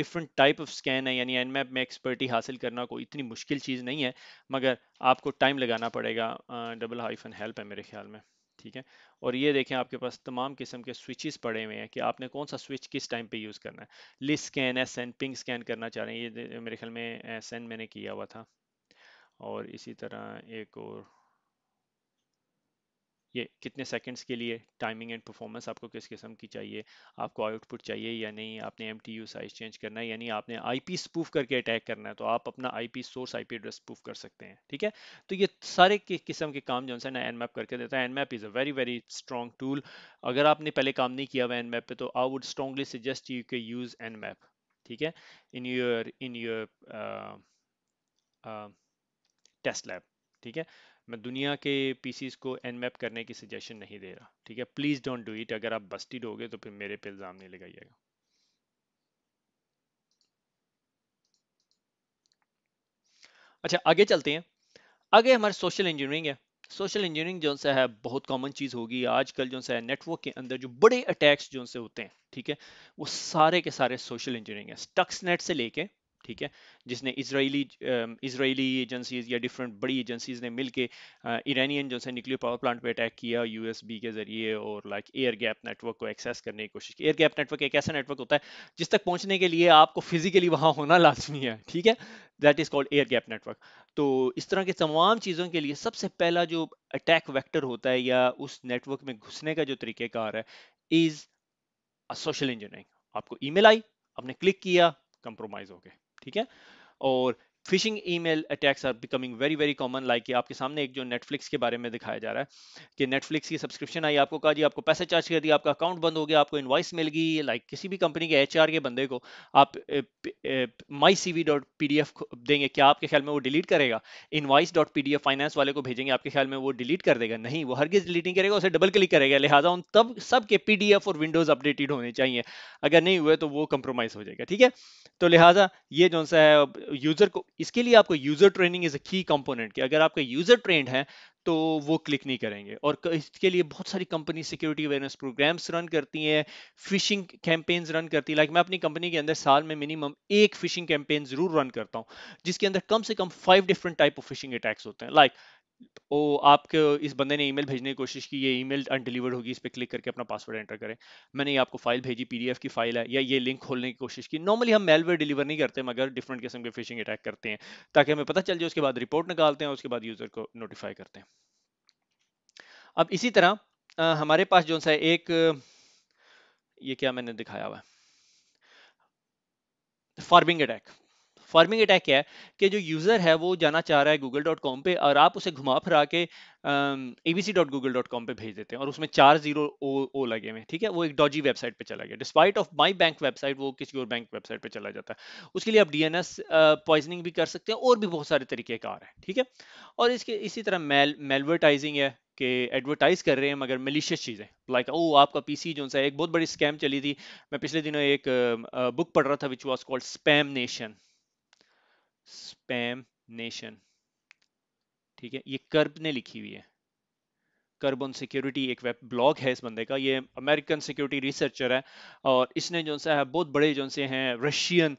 डिफरेंट टाइप ऑफ स्कैन है यानी एन मैप में एक्सपर्टी हासिल करना कोई इतनी मुश्किल चीज़ नहीं है मगर आपको टाइम लगाना पड़ेगा डबल हाइफन हेल्प है मेरे ख्याल में ठीक है और ये देखें आपके पास तमाम किस्म के स्विचेस पड़े हुए हैं कि आपने कौन सा स्विच किस टाइम पे यूज़ करना है list scan S N ping scan करना चाह रहे हैं ये मेरे ख्याल में एस एन मैंने किया हुआ था और इसी तरह एक और ये कितने सेकंड्स के लिए टाइमिंग एंड परफॉर्मेंस आपको किस किस्म की चाहिए आपको आउटपुट चाहिए या नहीं आपने एम साइज चेंज करना है यानी आपने आई पी स्पूफ करके अटैक करना है तो आप अपना I source I P address spoof कर सकते हैं ठीक है तो ये सारे किस्म के काम जो है ना एन मैप करके देता है nmap is a very very strong tool अगर आपने पहले काम नहीं किया हुआ एन मैप पर तो I would strongly suggest you के यूज़ एन मैप ठीक है in your in your test lab ठीक है मैं दुनिया के पीसीस को एन करने की सजेशन नहीं दे रहा ठीक है प्लीज़ डोंट डू इट अगर आप बस्टिड हो गए तो फिर मेरे पे इल्ज़ाम नहीं लगाइएगा अच्छा आगे चलते हैं आगे हमारे सोशल इंजीनियरिंग है सोशल इंजीनियरिंग जो सा है बहुत कॉमन चीज़ होगी आजकल जो सा है नेटवर्क के अंदर जो बड़े अटैक्स जो से होते हैं ठीक है वो सारे के सारे सोशल इंजीनियरिंग है स्टक्स नेट से लेके ठीक है जिसने इसराइली इसराइली एजेंसीज या डिफरेंट बड़ी एजेंसीज ने मिल के ईरानियन जो है न्यूक्लियर पावर प्लांट पे अटैक किया यूएसबी के जरिए और लाइक एयर गैप नेटवर्क को एक्सेस करने की कोशिश की एयर गैप नेटवर्क एक ऐसा नेटवर्क होता है जिस तक पहुंचने के लिए आपको फिजिकली वहां होना लाजमी है ठीक है that is called air gap network तो इस तरह के तमाम चीज़ों के लिए सबसे पहला जो अटैक वैक्टर होता है या उस नेटवर्क में घुसने का जो तरीक़ेकार है इज़ अ सोशल इंजीनियरिंग आपको ईमेल आई आपने क्लिक किया कंप्रोमाइज हो गए ठीक है और phishing email attacks are becoming very very common like कि आपके सामने एक जो नेटफ्लिक्स के बारे में दिखाया जा रहा है कि नेटफ्लिक्स की सब्सक्रिप्शन आई आपको कहा जी आपको पैसे चार्ज कर दिया आपका अकाउंट बंद हो गया आपको इन्वाइस मिल गई लाइक किसी भी कंपनी के एच के बंदे को आप my C V dot P D F देंगे क्या आपके ख्याल में वो डिलीट करेगा invoice dot P D F finance वाले को भेजेंगे आपके ख्याल में वो डिलीट कर देगा नहीं वो हरगिज डिलीट नहीं करेगा उसे डबल क्लिक करेगा लिहाजा उन तब के पी डी एफ और विंडोज अपडेटेड होने चाहिए अगर नहीं हुए तो वो कंप्रोमाइज हो जाएगा ठीक है तो लिहाजा ये जो सा है यूजर को इसके लिए आपको यूजर ट्रेनिंग इज अ की कंपोनेंट कि अगर आपका यूजर ट्रेंड है तो वो क्लिक नहीं करेंगे और इसके लिए बहुत सारी company security awareness programs run करती हैं फिशिंग कैंपेन्स रन करती है लाइक like मैं अपनी कंपनी के अंदर साल में मिनिमम एक फिशिंग कैंपेन जरूर रन करता हूँ जिसके अंदर कम से कम five different type of phishing attacks होते हैं लाइक ओ तो आपके इस बंदे ने ईमेल भेजने की कोशिश की ये ईमेल अनडिलीवर्ड होगी इस पर क्लिक करके अपना पासवर्ड एंटर करें मैंने आपको फाइल भेजी पीडीएफ की फाइल है या ये लिंक खोलने की कोशिश की नॉर्मली हम मेलवेयर डिलीवर नहीं करते मगर डिफरेंट किस्म के फिशिंग अटैक करते हैं ताकि हमें पता चल जाए उसके बाद रिपोर्ट निकालते हैं उसके बाद यूज़र को नोटिफाई करते हैं अब इसी तरह हमारे पास जो सा एक ये क्या मैंने दिखाया हुआ है फार्मिंग अटैक फार्मिंग अटैक क्या है कि जो यूज़र है वो जाना चाह रहा है गूगल डॉट कॉम पर और आप उसे घुमा फिरा के A B C dot Google dot com पर भेज देते हैं और उसमें चार जीरो ओ ओ लगे हुए ठीक है वो एक डॉजी वेबसाइट पर चला गया despite of my bank website वो किसी और बैंक वेबसाइट पर चला जाता है उसके लिए आप डी एन एस पॉइजनिंग भी कर सकते हैं और भी बहुत सारे तरीक़ेकार हैं ठीक है और इसके इसी तरह मेल मेलवर्टाइजिंग है कि एडवर्टाइज कर रहे हैं मगर मलिशियस चीज़ें लाइक ओ आपका सी जो सा एक बहुत बड़ी स्कैम चली थी मैं पिछले दिनों एक बुक पढ़ रहा था which was called spam nation spam nation ठीक है ये कर्ब ने लिखी हुई है कर्ब ऑन सिक्योरिटी एक वेब ब्लॉग है इस बंदे का ये अमेरिकन सिक्योरिटी रिसर्चर है और इसने जो सा है बहुत बड़े जो से हैं रशियन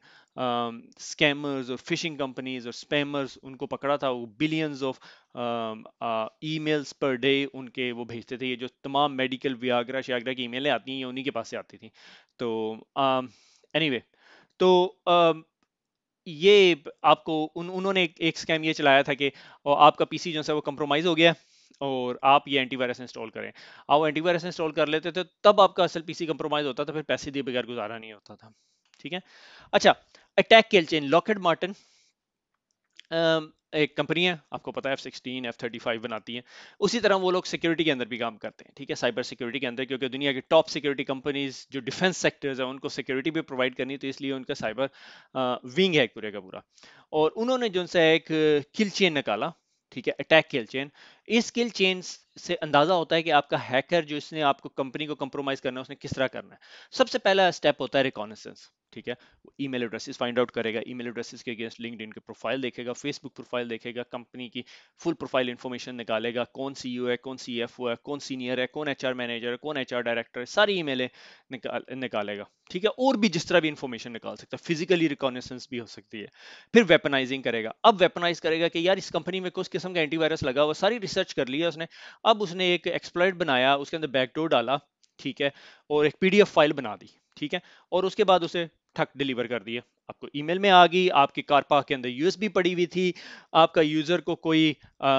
स्कैमर्स um, और फिशिंग कंपनीज और स्पैमर्स उनको पकड़ा था वो billions of emails per day उनके वो भेजते थे ये जो तमाम मेडिकल व्याग्रा श्याग्रा की ईमेलें आती हैं ये उन्हीं के पास से आती थी तो एनी um, anyway, तो uh, ये आपको उन उन्होंने एक स्कैम ये चलाया था कि आपका पीसी जो है वो कंप्रोमाइज़ हो गया और आप ये एंटीवायरस इंस्टॉल करें आप एंटीवायरस इंस्टॉल कर लेते थे तब आपका असल पीसी कंप्रोमाइज़ होता था फिर पैसे दिए बगैर गुजारा नहीं होता था ठीक है अच्छा attack kill chain Lockheed Martin एक कंपनी है आपको पता है F sixteen F thirty five बनाती है उसी तरह वो लोग सिक्योरिटी के अंदर भी काम करते हैं ठीक है साइबर सिक्योरिटी के अंदर क्योंकि दुनिया की टॉप सिक्योरिटी कंपनीज जो डिफेंस सेक्टर्स हैं उनको सिक्योरिटी भी प्रोवाइड करनी तो इसलिए उनका साइबर विंग है पूरे का पूरा और उन्होंने जो सा एक किल चेन निकाला ठीक है अटैक किल चेन इस स्किल चेंज से अंदाजा होता है कि आपका हैकर जो इसने आपको कंपनी को कंप्रोमाइज करना है उसने किस तरह करना है सबसे पहला स्टेप होता है रिकॉनेसेंस ठीक है ईमेल एड्रेसेस फाइंड आउट करेगा ईमेल एड्रेसेस के अगेंस्ट लिंक के प्रोफाइल देखेगा फेसबुक प्रोफाइल देखेगा कंपनी की फुल प्रोफाइल इन्फॉर्मेशन निकालेगा कौन यू है कौन सीएफओ है कौन सीनियर है कौन आर मैनेजर है कौन आर डायरेक्टर है सारी ई निकाल निकालेगा ठीक है और भी जिस तरह भी इन्फॉर्मेशन निकाल सकता है फिजिकली रिकॉनेसेंस भी हो सकती है फिर वेपनाइजिंग करेगा अब वेपनाइज करेगा कि यार इस कंपनी में कुछ किस्म का एंटीवायरस लगा हुआ सारी रिसर्च कर लिया उसने अब उसने एक एक्सप्लॉयट बनाया उसके अंदर बैकडोर डाला ठीक है और एक पीडीएफ फाइल बना दी ठीक है और उसके बाद उसे ठक डिलीवर कर दिया आपको ईमेल में आ गई आपके कार पार्क के अंदर यूएसबी पड़ी हुई थी आपका यूजर को कोई आ,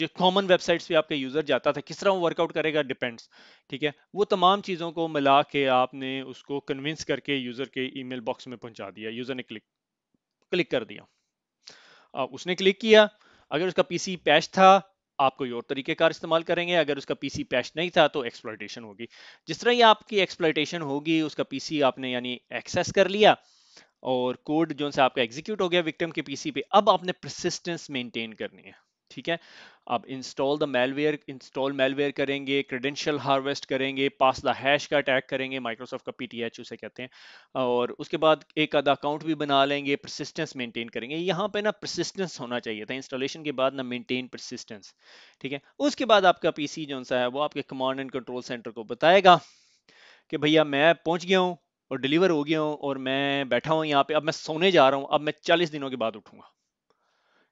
जो कॉमन वेबसाइट्स पे आपका यूज़र जाता था किस तरह वो वर्कआउट करेगा डिपेंड्स ठीक है वो तमाम चीज़ों को मिला के आपने उसको कन्विंस करके यूज़र के ईमेल बॉक्स में पहुंचा दिया यूज़र ने क्लिक क्लिक कर दिया उसने क्लिक किया अगर उसका पीसी पैच था आप कोई और तरीके कार इस्तेमाल करेंगे अगर उसका पीसी पैच नहीं था तो एक्सप्लाइटेशन होगी जिस तरह ही आपकी एक्सप्लाइटेशन होगी उसका पीसी आपने यानी एक्सेस कर लिया और कोड जो आपका एग्जीक्यूट हो गया विक्टिम के पीसी पे अब आपने प्रसिस्टेंस मेंटेन करनी है ठीक है अब install the malware install malware करेंगे क्रेडेंशियल हार्वेस्ट करेंगे पास द हैश का अटैक करेंगे माइक्रोसॉफ्ट का पीटीएच उसे कहते हैं और उसके बाद एक आधा अकाउंट भी बना लेंगे प्रसिस्टेंस मेंटेन करेंगे यहाँ पे ना प्रसिस्टेंस होना चाहिए था इंस्टॉलेशन के बाद ना मेंटेन प्रसिस्टेंस ठीक है उसके बाद आपका पी जो सा है वो आपके कमांड एंड कंट्रोल सेंटर को बताएगा कि भैया मैं पहुँच गया हूँ और डिलीवर हो गया हूँ और मैं बैठा हूँ यहाँ पर अब मैं सोने जा रहा हूँ अब मैं चालीस दिनों के बाद उठूंगा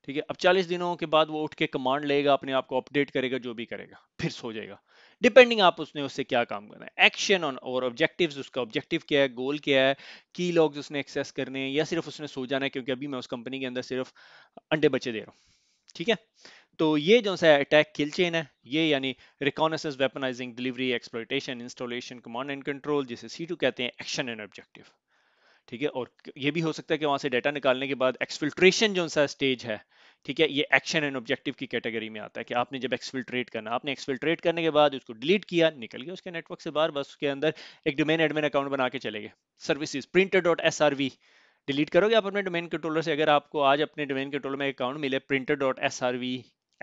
ठीक है अब 40 दिनों के बाद वो उठ के कमांड लेगा अपने आप को अपडेट करेगा जो भी करेगा फिर सो जाएगा डिपेंडिंग आप उसने उससे क्या काम करना है एक्शन ऑन और ऑब्जेक्टिव्स उसका ऑब्जेक्टिव क्या है गोल क्या है की लॉग्स उसने एक्सेस करने हैं या सिर्फ उसने सो जाना है क्योंकि अभी मैं उस कंपनी के अंदर सिर्फ अंडे बच्चे दे रहा हूँ ठीक है तो ये जो सा अटैक किल चेन है ये यानी recon weaponizing delivery exploitation installation command and control जिसे सी कहते हैं एक्शन एंड ऑब्जेक्टिव ठीक है और ये भी हो सकता है कि वहां से डेटा निकालने के बाद एक्सफिल्ट्रेशन जो सा स्टेज है ठीक है ये एक्शन एंड ऑब्जेक्टिव की कैटेगरी में आता है कि आपने जब एक्सफिल्ट्रेट करना आपने एक्सफिल्ट्रेट करने के बाद उसको डिलीट किया निकल गया उसके नेटवर्क से बाहर बस उसके अंदर एक डोमेन एडमिन अकाउंट बना के चले गए services printer dot S R V delete करोगे आप अपने डोमेन कंट्रोलर से अगर आपको आज अपने डोमेन कंट्रोलर में अकाउंट मिले printer dot S R V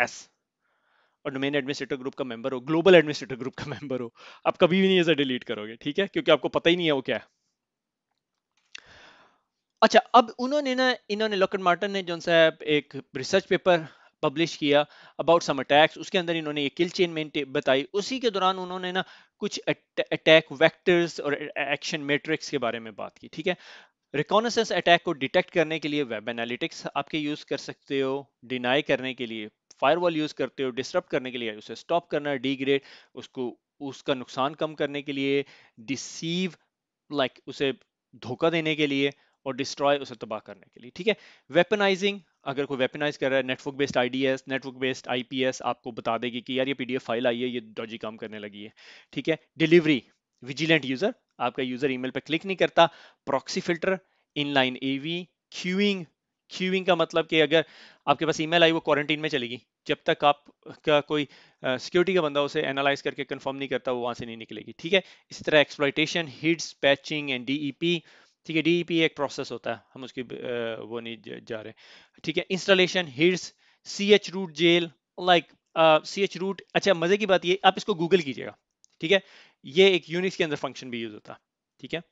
S और डोमेन एडमिनिस्ट्रेटर ग्रुप का मेंबर हो ग्लोबल एडमिनिस्ट्रेटर ग्रुप का मेंबर हो आप कभी भी नहीं ऐसा डिलीट करोगे ठीक है क्योंकि आपको पता ही नहीं है वो क्या है अच्छा अब उन्होंने ना इन्होंने लोकन मार्टन ने जो साहब एक रिसर्च पेपर पब्लिश किया अबाउट सम अटैक्स उसके अंदर इन्होंने ये किल चेन बताई उसी के दौरान उन्होंने ना कुछ अटैक वेक्टर्स और एक्शन मैट्रिक्स के बारे में बात की ठीक है रिकॉनसेंस अटैक को डिटेक्ट करने के लिए वेब एनालिटिक्स आपके यूज़ कर सकते हो डिनाई करने के लिए फायरवॉल यूज़ करते हो डिस्टर्ब करने के लिए उसे स्टॉप करना डीग्रेड उसको उसका नुकसान कम करने के लिए डिसीव लाइक like, उसे धोखा देने के लिए और डिस्ट्रॉय उसे तबाह करने के लिए ठीक है वेपनाइजिंग अगर कोई वेपनाइज कर रहा है network based IDS network based IPS आपको बता देगी कि यार ये पीडीएफ फाइल आई है ये डॉजी काम करने लगी है ठीक है डिलीवरी विजिलेंट यूजर आपका यूजर ईमेल पर क्लिक नहीं करता proxy filter inline AV queuing queuing का मतलब कि अगर आपके पास ईमेल आई वो क्वारंटीन में चलेगी जब तक आप का कोई सिक्योरिटी का बंदा उसे एनालाइज करके कंफर्म नहीं करता वो वहां से नहीं निकलेगी ठीक है इसी तरह exploitation HIDS patching and DEP ठीक है डी e एक प्रोसेस होता है हम उसकी वो नहीं जा रहे ठीक है installation HIDS C H root jail like C H root अच्छा मजे की बात ये आप इसको गूगल कीजिएगा ठीक है ये एक यूनिक्स के अंदर फंक्शन भी यूज होता है ठीक है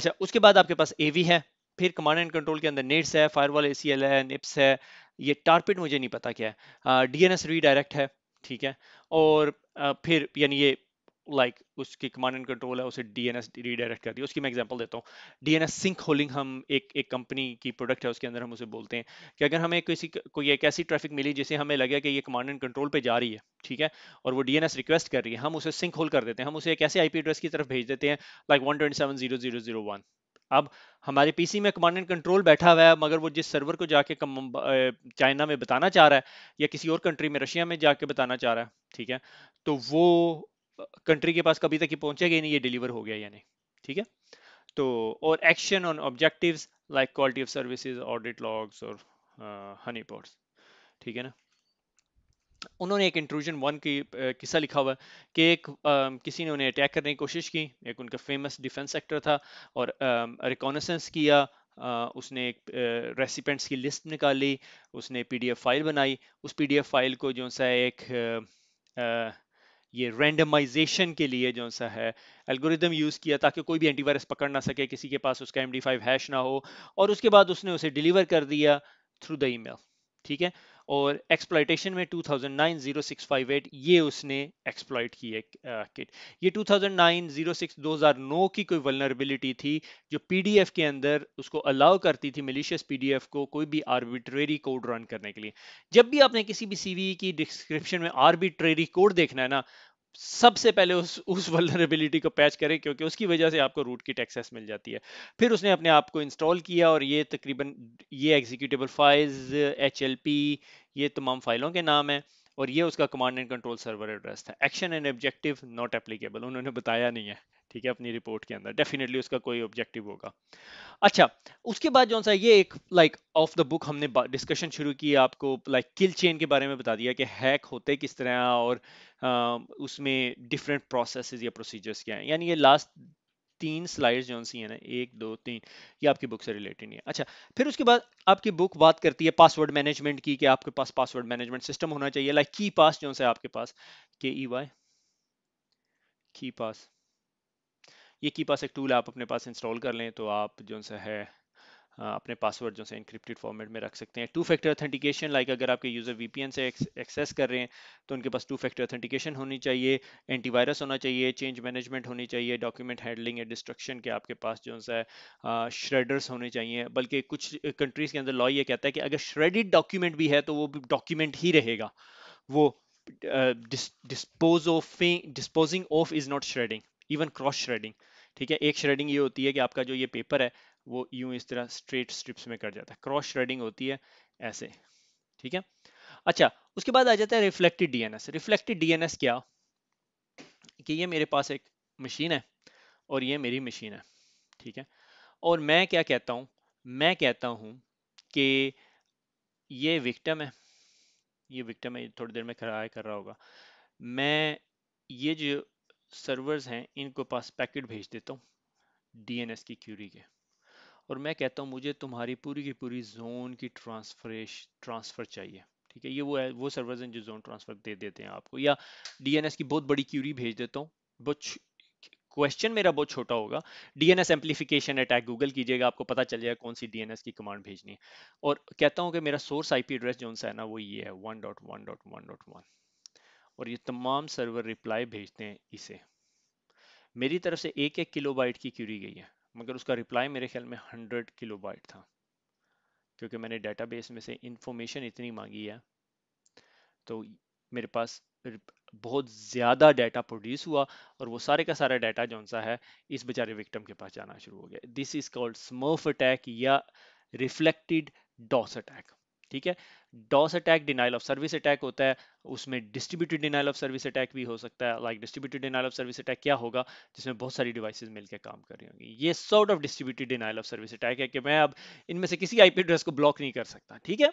अच्छा उसके बाद आपके पास ए है फिर कमांड एंड कंट्रोल के अंदर नेट्स है फायरवॉल एसीएल है निप्स है ये टारपेट मुझे नहीं पता क्या है डी एन है ठीक है और uh, फिर यानी ये लाइक like, उसकी कमांड एंड कंट्रोल है उसे डीएनएस रीडायरेक्ट कर दिया उसकी मैं एग्जांपल देता हूँ डीएनएस सिंक होलिंग हम एक एक कंपनी की प्रोडक्ट है उसके अंदर हम उसे बोलते हैं कि अगर हमें किसी कोई एक ऐसी ट्रैफिक मिली जिसे हमें लगे कि ये कमांड एंड कंट्रोल पे जा रही है ठीक है और वो डीएनएस रिक्वेस्ट कर रही है हम उसे सिंक होल कर देते हैं हम उसे एक ऐसे आई एड्रेस की तरफ भेज देते हैं लाइक वन अब हमारे पीसी में कमांड एंड कंट्रोल बैठा हुआ है मगर वो जिस सर्वर को जाके चाइना में बताना चाह रहा है या किसी और कंट्री में रशिया में जाके बताना चाह रहा है ठीक है तो वो कंट्री के पास कभी तक ही पहुंचेगा ही नहीं ये डिलीवर हो गया यानी ठीक है तो और action on objective like quality of services audit logs और हनी पॉट्स ठीक है ना उन्होंने एक इंट्रूजन वन की किस्सा लिखा हुआ कि एक आ, किसी ने उन्हें अटैक करने की कोशिश की एक उनका फेमस डिफेंस सेक्टर था और रिकॉनसेंस किया आ, उसने एक रेसिपेंट्स की लिस्ट निकाली उसने पीडीएफ फाइल बनाई उस पीडीएफ फाइल को जो सा एक आ, ये रेंडमाइजेशन के लिए जो सा है एल्गोरिदम यूज़ किया ताकि कोई भी एंटीवायरस पकड़ ना सके किसी के पास उसका एम हैश ना हो और उसके बाद उसने उसे डिलीवर कर दिया थ्रू द ईमेल ठीक है और एक्सप्लाइटेशन में 2009-0658 ये उसने एक्सप्लाइट की है किट ये 2009-06-2009 की कोई वलनरेबिलिटी थी जो पीडीएफ के अंदर उसको अलाउ करती थी मिलिशियस पीडीएफ को कोई भी आर्बिट्रेरी कोड रन करने के लिए जब भी आपने किसी भी सीवी e की डिस्क्रिप्शन में आर्बिट्रेरी कोड देखना है ना सबसे पहले उस उस वलरेबिलिटी को पैच करें क्योंकि उसकी वजह से आपको रूट की टैक्सेस मिल जाती है फिर उसने अपने आप को इंस्टॉल किया और ये तकरीबन ये एग्जीक्यूटिबल फाइल्स एच ये तमाम फाइलों के नाम हैं और ये उसका command and control server address था action and objective not applicable उन्होंने बताया नहीं है ठीक है अपनी रिपोर्ट के अंदर डेफिनेटली उसका कोई ऑब्जेक्टिव होगा अच्छा उसके बाद जो सा ये एक लाइक ऑफ द बुक हमने डिस्कशन शुरू की आपको लाइक किल चेन के बारे में बता दिया कि हैक होते किस तरह और आ, उसमें डिफरेंट प्रोसेस या प्रोसीजर्स क्या है यानी ये लास्ट तीन स्लाइड्स जो सी है ना एक दो तीन ये आपकी बुक से रिलेटेड नहीं है अच्छा फिर उसके बाद आपकी बुक बात करती है पासवर्ड मैनेजमेंट की कि आपके पास पासवर्ड मैनेजमेंट सिस्टम होना चाहिए लाइक की पास जो है आपके पास के ई वाई की पास ये की पास एक टूल आप अपने पास इंस्टॉल कर लें तो आप जो है अपने पासवर्ड जो है इंक्रिप्टेड फॉर्मेट में रख सकते हैं टू फैक्टर ऑथेंटिकेशन लाइक अगर आपके यूज़र वीपीएन से एक्सेस कर रहे हैं तो उनके पास टू फैक्टर ऑथेंटिकेशन होनी चाहिए एंटीवायरस होना चाहिए चेंज मैनेजमेंट होनी चाहिए डॉक्यूमेंट हैंडलिंग या डिस्ट्रक्शन के आपके पास जो है श्रेडर्स होने चाहिए बल्कि कुछ कंट्रीज़ के अंदर लॉ ये कहता है कि अगर श्रेडिड डॉक्यूमेंट भी है तो वो डॉक्यूमेंट ही रहेगा वो dispose of disposing of is not shredding even cross shredding ठीक है एक श्रेडिंग ये होती है कि आपका जो ये पेपर है वो यूं इस तरह स्ट्रेट स्ट्रिप्स में कट जाता है क्रॉस श्रेडिंग होती है ऐसे ठीक है अच्छा उसके बाद आ जाता है रिफ्लेक्टेड डीएनएस रिफ्लेक्टेड डीएनएस क्या कि ये मेरे पास एक मशीन है और ये मेरी मशीन है ठीक है और मैं क्या कहता हूँ मैं कहता हूँ कि ये विक्टम है ये विक्टम है थोड़ी देर में खराय कर रहा होगा मैं ये जो सर्वर्स हैं इनको पास पैकेट भेज देता हूँ डीएनएस की क्यूरी के और मैं कहता हूँ मुझे तुम्हारी पूरी की पूरी जोन की ट्रांसफरेश ट्रांसफ़र चाहिए ठीक है ये वो है वो सर्वर्स हैं जो जोन ट्रांसफ़र दे देते हैं आपको या डीएनएस की बहुत बड़ी क्यूरी भेज देता हूँ बहुत क्वेश्चन मेरा बहुत छोटा होगा डीएनएस एम्पलीफिकेशन अटैक गूगल कीजिएगा आपको पता चल जाएगा कौन सी डीएनएस की कमांड भेजनी है और कहता हूँ कि मेरा सोर्स आईपी एड्रेस जो सा है ना वो ये है one dot one dot one dot one और ये तमाम सर्वर रिप्लाई भेजते हैं इसे मेरी तरफ से एक एक किलो बाइट की क्यूरी गई है मगर उसका रिप्लाई मेरे ख्याल में हंड्रेड किलो था क्योंकि मैंने डेटाबेस में से इंफॉर्मेशन इतनी मांगी है तो मेरे पास बहुत ज़्यादा डाटा प्रोड्यूस हुआ और वो सारे का सारा डाटा जो सा है इस बेचारे विक्टम के पास जाना शुरू हो गया this is called smurf attack या रिफ्लेक्टेड डॉस अटैक ठीक है DoS attack denial of service attack होता है उसमें distributed denial of service attack भी हो सकता है like distributed denial of service attack क्या होगा जिसमें बहुत सारी डिवाइसेज मिलकर काम कर रही होंगी ये sort of distributed denial of service attack है कि मैं अब इनमें से किसी आईपी एड्रेस को ब्लॉक नहीं कर सकता ठीक है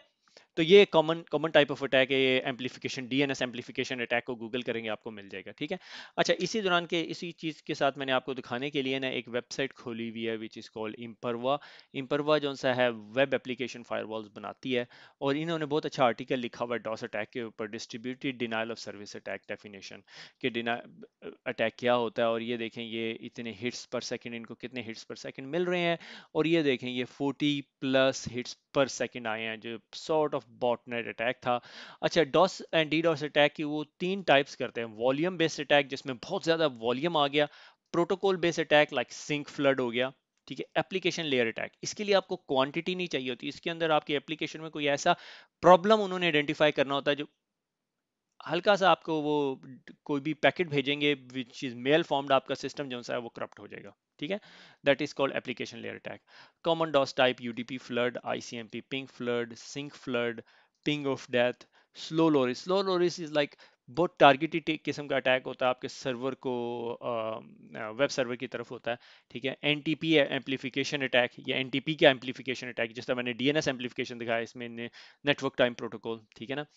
तो ये common common type of attack है ये एम्पलीफिकेशन डीएनएस एम्पलीफिकेशन अटैक को गूगल करेंगे आपको मिल जाएगा ठीक है अच्छा इसी दौरान के इसी चीज़ के साथ मैंने आपको दिखाने के लिए ना एक वेबसाइट खोली हुई है विच इज़ कॉल्ड इम्परवा इम्परवा जो सा है वेब एप्लीकेशन वॉल्स बनाती है और इन्होंने बहुत अच्छा आर्टिकल लिखा हुआ है डॉस अटैक के ऊपर distributed denial of service attack definition के अटैक क्या होता है और ये देखें ये इतने हिट्स पर सेकेंड इनको कितने हिट्स पर सेकेंड मिल रहे हैं और ये देखें ये forty plus hits per second आए हैं जो सॉर्ट ऑफ बॉटनेट अटैक था अच्छा DoS and D DOS attack की वो तीन टाइप्स करते हैं वॉल्यूम बेस्ड अटैक जिसमें बहुत ज़्यादा वॉल्यूम आ गया protocol based attack like SYN flood हो गया ठीक है एप्लीकेशन लेयर अटैक इसके लिए आपको क्वांटिटी नहीं चाहिए होती इसके अंदर आपके एप्लीकेशन में कोई ऐसा प्रॉब्लम उन्होंने आइडेंटिफाई करना होता है जो हल्का सा आपको वो कोई भी पैकेट भेजेंगे विच इज मेल फॉर्म्ड आपका सिस्टम जो सा है वो करप्ट हो जाएगा ठीक है that is called application layer attack common DoS type UDP flood ICMP ping flood SYN flood ping of death slowloris slowloris is like बहुत टारगेटेड किस्म का अटैक होता है आपके सर्वर को वेब सर्वर की तरफ होता है ठीक है N T P amplification attack या एन टी पी का एम्पलीफिकेशन अटैक जिस तरह मैंने डी एन एस एम्पलीफिकेशन दिखाया इसमें नेटवर्क टाइम प्रोटोकॉल ठीक है ना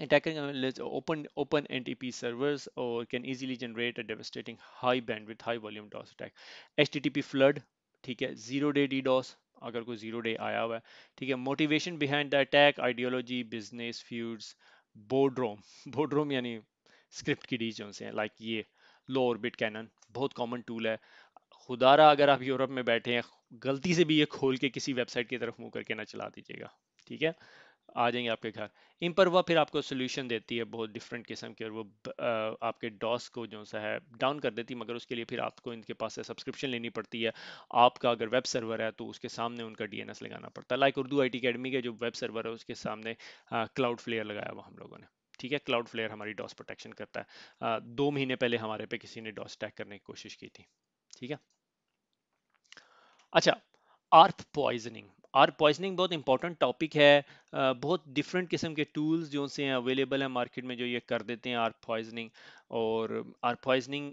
Attacking open open NTP servers or can easily generate a devastating high bandwidth, high volume DOS attack. HTTP flood, ठीक है, zero day DDoS, अगर कोई zero day आया हुआ है ठीक है Motivation behind the attack, ideology, business feuds, boardroom, boardroom यानी script की डीज़ों से हैं लाइक ये low orbit cannon, बहुत common tool है खुदारा अगर आप यूरोप में बैठे हैं गलती से भी ये खोल के किसी वेबसाइट की तरफ मुंह करके ना चला दीजिएगा ठीक है आ जाएंगे आपके घर इन पर वह फिर आपको सोल्यूशन देती है बहुत डिफरेंट किस्म के और वो आपके डॉस को जो सा है डाउन कर देती है मगर उसके लिए फिर आपको इनके पास से सब्सक्रिप्शन लेनी पड़ती है आपका अगर वेब सर्वर है तो उसके सामने उनका डीएनएस लगाना पड़ता है like Urdu I T academy के जो वेब सर्वर है उसके सामने क्लाउड फ्लेयर लगाया हुआ हम लोगों ने ठीक है क्लाउड फ्लेयर हमारी डॉस प्रोटेक्शन करता है आ, दो महीने पहले हमारे पे किसी ने डॉस अटैक करने की कोशिश की थी ठीक है अच्छा आर्थ पॉइजनिंग आर पॉइजनिंग बहुत इंपॉर्टेंट टॉपिक है बहुत डिफरेंट किस्म के टूल्स जो से अवेलेबल हैं मार्केट में जो ये कर देते हैं आर पॉइजनिंग और आर पॉइजनिंग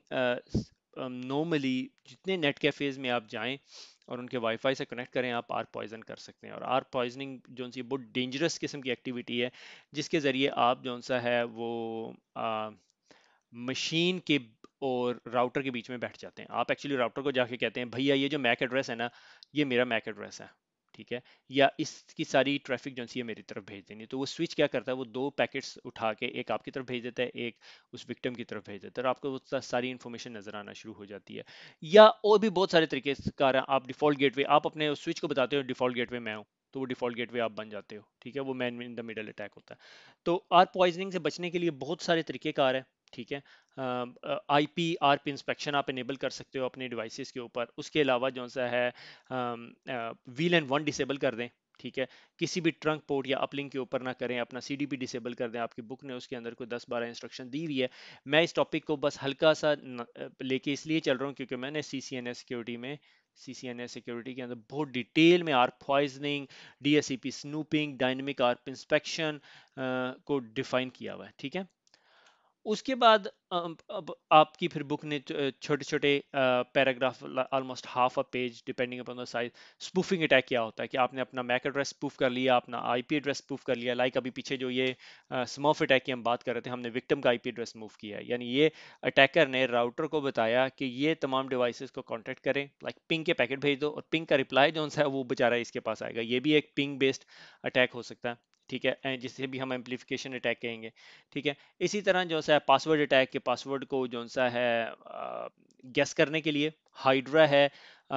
नॉर्मली जितने नेट कैफेज़ में आप जाएं और उनके वाईफाई से कनेक्ट करें आप आर पॉइजन कर सकते हैं और आर पॉइजनिंग जो सी बहुत डेंजरस किस्म की एक्टिविटी है जिसके ज़रिए आप जो सा है वो मशीन के और राउटर के बीच में बैठ जाते हैं आप एक्चुअली राउटर को जाके कहते हैं भैया ये जो मैक एड्रेस है ना ये मेरा मैक एड्रेस है ठीक है या इसकी सारी ट्रैफिक जो है मेरी तरफ भेज देनी है तो वो स्विच क्या करता है वो दो पैकेट्स उठा के एक आपकी तरफ भेज देता है एक उस विक्टिम की तरफ भेज देता है और तो आपको वो सारी इन्फॉर्मेशन नज़र आना शुरू हो जाती है या और भी बहुत सारे तरीके कार आप डिफॉल्ट गेटवे आप अपने स्विच को बताते हो डिफॉल्ट गेटवे मैं हूँ तो वो डिफॉल्ट गेटवे आप बन जाते हो ठीक है वो man in the middle attack होता है तो आर पॉइजनिंग से बचने के लिए बहुत सारे तरीके कार है ठीक है I P R P inspection आप इनेबल कर सकते हो अपने डिवाइसेस के ऊपर उसके अलावा जो सा है व्हील एंड वन डिसेबल कर दें ठीक है किसी भी ट्रंक पोर्ट या अपलिंक के ऊपर ना करें अपना सी डी डिसेबल कर दें आपकी बुक ने उसके अंदर कोई दस बारह इंस्ट्रक्शन दी हुई है मैं इस टॉपिक को बस हल्का सा लेके इसलिए चल रहा हूँ क्योंकि मैंने C C N S security में C C N S security के अंदर बहुत डिटेल में ARP poisoning D S C P snooping dynamic ARP inspection को डिफाइन किया हुआ है ठीक है उसके बाद अब आपकी फिर बुक ने छोटे छोटे paragraph almost half a page depending upon the size spoofing attack क्या होता है कि आपने अपना मैक एड्रेस स्पूफ कर लिया अपना आईपी एड्रेस स्पूफ कर लिया लाइक अभी पीछे जो ये स्मॉफ अटैक की हम बात कर रहे थे हमने विक्टिम का आईपी एड्रेस मूव किया है यानी ये अटैकर ने राउटर को बताया कि ये तमाम डिवाइस को कॉन्टैक्ट करें लाइक पिंक के पैकेट भेज दो और पिंक का रिप्लाई जो है वो बेचारा इसके पास आएगा ये भी एक पिंक बेस्ड अटैक हो सकता है ठीक है जिसे भी हम एम्पलीफिकेशन अटैक कहेंगे ठीक है इसी तरह जो सा है पासवर्ड अटैक के पासवर्ड को जो सा है गैस करने के लिए हाइड्रा है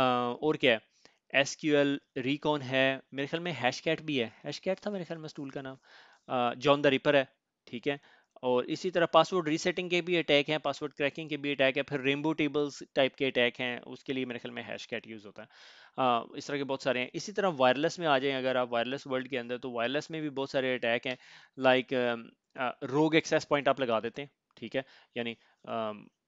और क्या है एस क्यू एल रिकॉन है मेरे ख्याल में हैश कैट भी है हैश कैट था मेरे ख्याल में स्टूल का नाम जॉन द रिपर है ठीक है और इसी तरह पासवर्ड रीसेटिंग के भी अटैक हैं पासवर्ड क्रैकिंग के भी अटैक है फिर रेमबो टेबल्स टाइप के अटैक हैं उसके लिए मेरे ख्याल में हैश कैट यूज़ होता है आ, इस तरह के बहुत सारे हैं इसी तरह वायरलेस में आ जाएं अगर आप वायरलेस वर्ल्ड के अंदर तो वायरलेस में भी बहुत सारे अटैक हैं लाइक रोग एक्सेस पॉइंट आप लगा देते हैं ठीक है यानी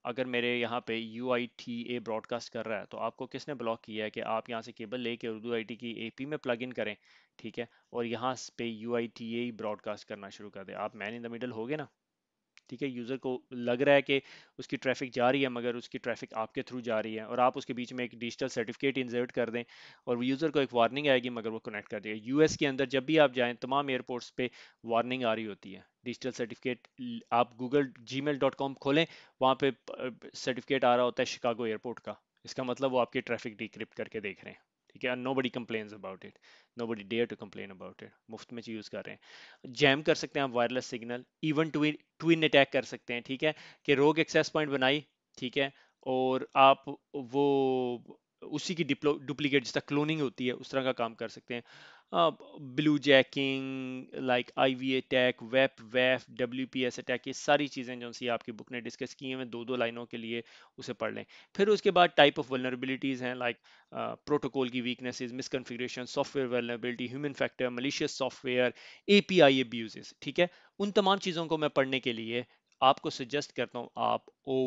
अगर मेरे यहाँ पे U I T A broadcast कर रहा है तो आपको किसने ब्लॉक किया है कि आप यहाँ से केबल लेके उर्दू आई टी की ए पी में प्लग इन करें ठीक है और यहाँ पे U I T A broadcast करना शुरू कर दें आप मैन इन द मिडल हो गए ना ठीक है यूज़र को लग रहा है कि उसकी ट्रैफिक जा रही है मगर उसकी ट्रैफिक आपके थ्रू जा रही है और आप उसके बीच में एक डिजिटल सर्टिफिकेट इन्जर्ट कर दें और वो यूज़र को एक वार्निंग आएगी मगर वो कनेक्ट कर देगा यूएस के अंदर जब भी आप जाएँ तमाम एयरपोर्ट्स पर वार्निंग आ रही होती है डिजिटल सर्टिफिकेट आप गूगल जी खोलें वहाँ पर सर्टिफिकेट आ रहा होता है शिकागो एयरपोर्ट का इसका मतलब वो आपकी ट्रैफिक डिक्रिप्ट करके देख रहे हैं ठीक है nobody complains about it nobody dare to complain about it मुफ्त में यूज़ कर रहे हैं जैम कर सकते हैं आप wireless signal even twin twin attack कर सकते हैं ठीक है कि रोग एक्सेस पॉइंट बनाई ठीक है और आप वो उसी की डिप्लो डुप्लीकेट जिस तरह क्लोनिंग होती है उस तरह का काम कर सकते हैं bluejacking like I V attack वेप वेफ डब्ल्यू पी एस अटैक ये सारी चीज़ें जो सी आपकी बुक ने डिस्कस की हैं दो दो लाइनों के लिए उसे पढ़ लें फिर उसके बाद टाइप ऑफ वेलरबिलिटीज़ हैं लाइक प्रोटोकॉल की weaknesses misconfiguration software vulnerability human factor malicious software A P I abuses ठीक है उन तमाम चीज़ों को मैं पढ़ने के लिए आपको सजेस्ट करता हूँ आप ओ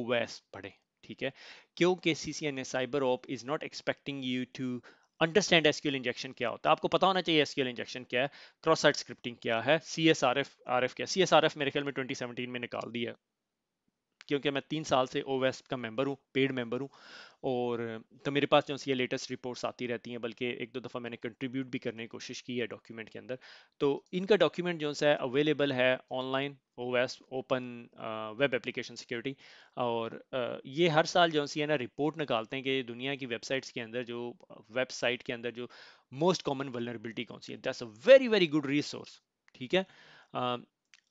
पढ़ें ठीक है क्योंकि C C N A cyber op is not expecting you to understand SQL injection क्या होता है आपको पता होना चाहिए एसक्यूएल इंजेक्शन क्या है क्रॉस साइड स्क्रिप्टिंग क्या है C S R F R F क्या सी एस आर एफ मेरे ख्याल में ट्वेंटी सेवनटीन में निकाल दिया है क्योंकि मैं तीन साल से ओ का मेंबर हूँ पेड मेंबर हूँ और तो मेरे पास जो सी लेटेस्ट रिपोर्ट्स आती रहती हैं बल्कि एक दो दफ़ा मैंने कंट्रीब्यूट भी करने की कोशिश की है डॉक्यूमेंट के अंदर तो इनका डॉक्यूमेंट जो है अवेलेबल है online O open web application security और आ, ये हर साल जो सी है ना रिपोर्ट निकालते हैं कि दुनिया की वेबसाइट्स के अंदर जो वेबसाइट के अंदर जो मोस्ट कॉमन वलनरबिलिटी कौन सी है that's a very very good resource ठीक है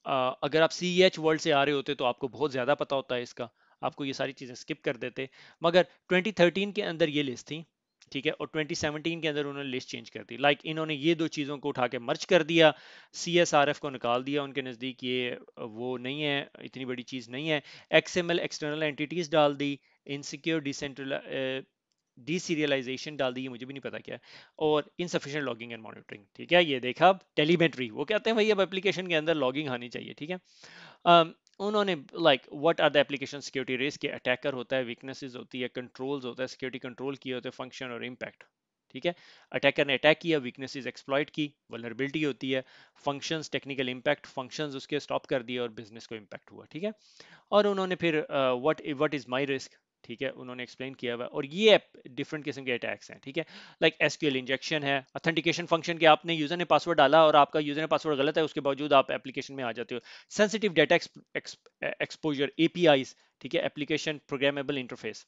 अगर आप सी एच वर्ल्ड से आ रहे होते तो आपको बहुत ज़्यादा पता होता है इसका आपको ये सारी चीज़ें स्किप कर देते मगर 2013 के अंदर ये लिस्ट थी ठीक है और 2017 के अंदर उन्होंने लिस्ट चेंज कर दी लाइक like, इन्होंने ये दो चीज़ों को उठा के मर्च कर दिया सी को निकाल दिया उनके नज़दीक ये वो नहीं है इतनी बड़ी चीज़ नहीं है एक्स एक्सटर्नल एंटिटीज़ डाल दी इनसिक्योर डिसेंट्रल डीसीरियलाइजेशन डाल दी मुझे भी नहीं पता क्या और इनसफिशेंट लॉगिंग एंड मॉनिटरिंग ठीक है ये देखा अब टेलीमेट्री वो कहते हैं भाई अब एप्लीकेशन के अंदर लॉगिंग आनी चाहिए ठीक है um, उन्होंने like what are the application security risk के अटैकर होता है वीकनेसेस होती है कंट्रोल्स होता है सिक्योरिटी कंट्रोल किए होते हैं फंक्शन और इम्पैक्ट ठीक है अटैकर ने अटैक किया वीकनेसेस एक्सप्लॉइट की वलनरेबिलिटी होती है फंक्शंस टेक्निकल इम्पैक्ट फंक्शंस उसके स्टॉप कर दिए और बिजनेस को इम्पैक्ट हुआ ठीक है और उन्होंने फिर what what is my risk ठीक है उन्होंने एक्सप्लेन किया हुआ और ये डिफरेंट किस्म के अटैक्स हैं ठीक है लाइक एस इंजेक्शन है ऑथेंटिकेशन फंक्शन के आपने यूजर ने पासवर्ड डाला और आपका यूजर ने पासवर्ड गलत है उसके बावजूद आप एप्लीकेशन में आ जाते हो सेंसिटिव डेटा एक्सपोजर एपीआईस ठीक है एप्लीकेशन प्रोग्रामेबल इंटरफेस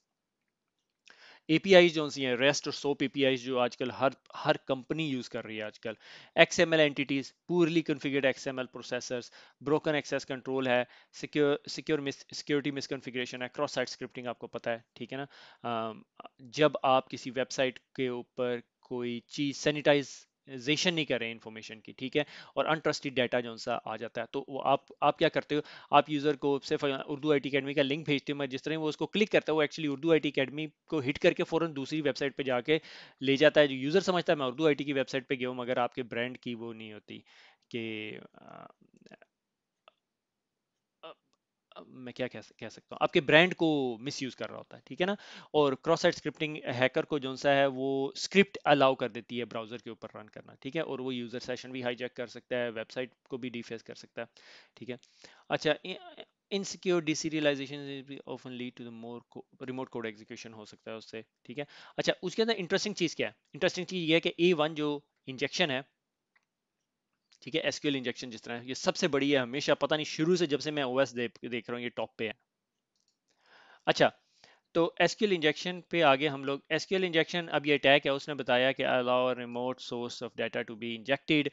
एपीआई जो सी हैं रेस्ट और सोप एपीआई जो आजकल हर हर कंपनी यूज कर रही है आजकल X M L entities poorly configured X M L processors broken access control है secure secure miss security misconfiguration है क्रॉस साइट स्क्रिप्टिंग आपको पता है ठीक है ना जब आप किसी वेबसाइट के ऊपर कोई चीज़ सैनिटाइज जेशन नहीं कर रहे इन्फॉर्मेशन की ठीक है और अनट्रस्टेड डाटा जो सा आ जाता है तो वो आप आप क्या करते हो आप यूज़र को सिर्फ उर्दू आई टी अकेडमी का लिंक भेजते हो मैं जिस तरह वो उसको क्लिक करता है वो actually Urdu I T academy को हिट करके फ़ौरन दूसरी वेबसाइट पर जाके ले जाता है जो यूज़र समझता है मैं उर्दू आई टी की वेबसाइट पर गया हूँ मगर आपके ब्रांड की वो नहीं होती कि मैं क्या कह, सकता हूँ आपके ब्रांड को यूज कर रहा होता है ठीक है ना और क्रॉस साइड स्क्रिप्टिंग हैकर को जो सा है वो स्क्रिप्ट अलाउ कर देती है ब्राउज़र के ऊपर रन करना ठीक है और वो यूज़र सेशन भी हाईजैक कर सकता है वेबसाइट को भी डिफेस कर सकता है ठीक है अच्छा insecure deserialization often lead to the more remote code execution हो सकता है उससे ठीक है अच्छा उसके अंदर इंटरेस्टिंग चीज़ क्या है इंटरेस्टिंग चीज़ ये है कि ए वन जो इंजेक्शन है ठीक है एसक्यूएल इंजेक्शन जिस तरह ये सबसे बड़ी है हमेशा पता नहीं शुरू से जब से मैं ओएस दे, देख रहा हूँ ये टॉप पे है अच्छा तो एसक्यूएल इंजेक्शन पे आगे हम लोग एसक्यूएल इंजेक्शन अब ये अटैक है उसने बताया कि allow remote source of data to be injected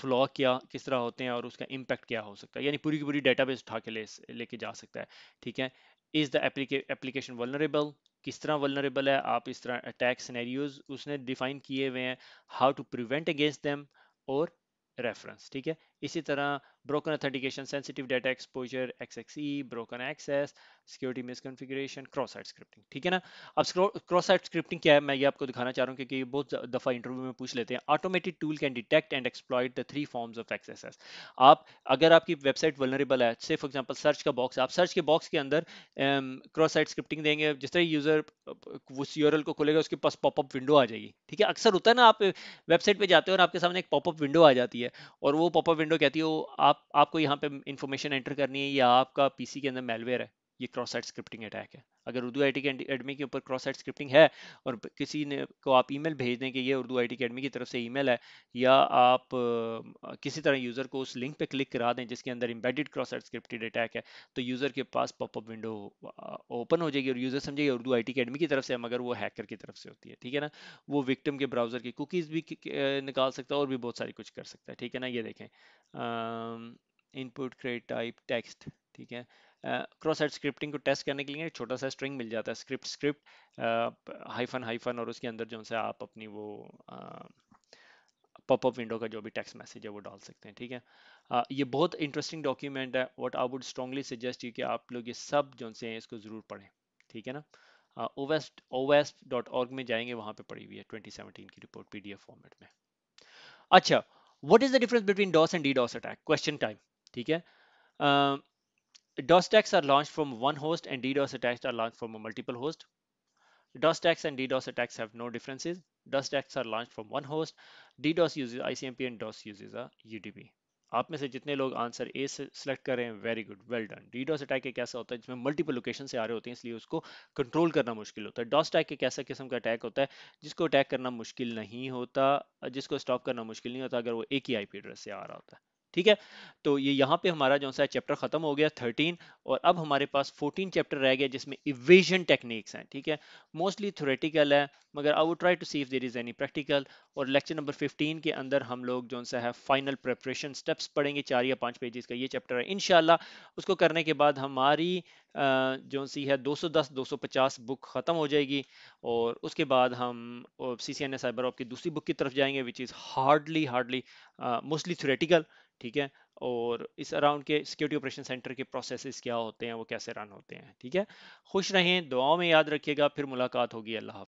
flaw क्या किस तरह होते हैं और उसका इम्पैक्ट क्या हो सकता है यानी पूरी की पूरी बेस उठा के ले लेके जा सकता है ठीक है इज़ द एप्लीकेशन वलनरेबल किस तरह वलनरेबल है आप इस तरह अटैक सिनेरियोज उसने डिफाइन किए हुए हैं how to prevent against them और रेफरेंस ठीक है इसी तरह broken authentication sensitive data exposure XXE broken access security misconfiguration cross side scripting ठीक है ना अब क्रॉस साइड स्क्रिप्टिंग क्या है मैं ये आपको दिखाना चाह रहा हूँ क्योंकि बहुत दफ़ा इंटरव्यू में पूछ लेते हैं automatic tool can detect and exploit the three forms of access आप अगर आपकी वेबसाइट वलनरेबल है से फॉर एग्जाम्पल सर्च का बॉक्स आप सर्च के बॉक्स के अंदर क्रॉस साइड स्क्रिप्टिंग देंगे जिस तरह यूज़र उस यूरल को खोलेगा उसके पास पॉपअप विंडो आ जाएगी ठीक है अक्सर होता है ना आप वेबसाइट पर जाते हो और आपके सामने एक पॉपअप विंडो आ जाती है और वो पॉपअप विंडो कहती है आप आपको यहाँ पे इन्फॉर्मेशन एंटर करनी है या आपका पीसी के अंदर मेलवेयर है ये क्रॉस साइट स्क्रिप्टिंग अटैक है अगर उर्दू आई टी अकेडमी के ऊपर क्रॉस साइट स्क्रिप्टिंग है और किसी ने को आप ईमेल भेज दें कि ये उर्दू आई टी अकेडमी की तरफ से ईमेल है या आप किसी तरह यूज़र को उस लिंक पे क्लिक करा दें जिसके अंदर embedded cross site scripted attack है तो यूज़र के पास पॉपअप विंडो ओपन हो जाएगी और यूज़र समझेगी उर्दू आई टी अकेडमी की तरफ से मगर वो हैकर की तरफ से होती है ठीक है ना वो विक्टम के ब्राउज़र की कुकीज़ भी निकाल सकता है और भी बहुत सारी कुछ कर सकता है ठीक है ना ये देखें इनपुट क्रेड टाइप टेक्स्ट ठीक है क्रॉस साइट स्क्रिप्टिंग को टेस्ट करने के लिए छोटा सा स्ट्रिंग मिल जाता है स्क्रिप्ट स्क्रिप्ट हाइफन हाइफन और उसके अंदर जो है आप अपनी वो पॉपअप विंडो का जो भी टेक्स्ट मैसेज है वो डाल सकते हैं ठीक है आ, ये बहुत इंटरेस्टिंग डॉक्यूमेंट है what I would strongly suggest you कि आप लोग ये सब जो से हैं इसको ज़रूर पढ़ें ठीक है ना ओवेस्ट डॉट ऑर्ग में जाएंगे वहाँ पे पड़ी हुई है 2017 की रिपोर्ट पीडीएफ फॉर्मेट में अच्छा what is the difference between DOS and D DOS attack question time ठीक है DOS attacks are launched from one host and DDoS attacks are launched from a multiple host. DOS attacks and DDoS attacks have no differences. DOS attacks are launched from one host. DDoS uses ICMP and DOS uses a UDP. आप में से जितने लोग answer A select कर रहे हैं very good well done DDoS attack एक ऐसा होता है जिसमें मल्टीपल लोकेशन से आ रहे होते हैं इसलिए उसको कंट्रोल करना मुश्किल होता है डॉस अटैक एक ऐसा किस्म का अटैक होता है जिसको अटैक करना मुश्किल नहीं होता जिसको स्टॉप करना मुश्किल नहीं होता अगर वो एक ही आई एड्रेस से आ रहा होता है ठीक है तो ये यहाँ पे हमारा जो सा चैप्टर खत्म हो गया 13 और अब हमारे पास 14 चैप्टर रह गया जिसमें इवेजन टेक्निक्स हैं ठीक है मोस्टली थोरेटिकल है मगर I would try to see if there is any practical और लेक्चर नंबर 15 के अंदर हम लोग जो सा है फाइनल प्रेपरेशन स्टेप्स पढ़ेंगे चार या पाँच पेजेस का ये चैप्टर है इनशाला उसको करने के बाद हमारी जो सी है 210 250 बुक ख़त्म हो जाएगी और उसके बाद हम C C N S cyber of की दूसरी बुक की तरफ जाएंगे which is hardly hardly mostly theoretical ठीक है और इस अराउंड के सिक्योरिटी ऑपरेशन सेंटर के प्रोसेसेस क्या होते हैं वो कैसे रन होते हैं ठीक है खुश रहें दुआओं में याद रखिएगा फिर मुलाकात होगी अल्लाह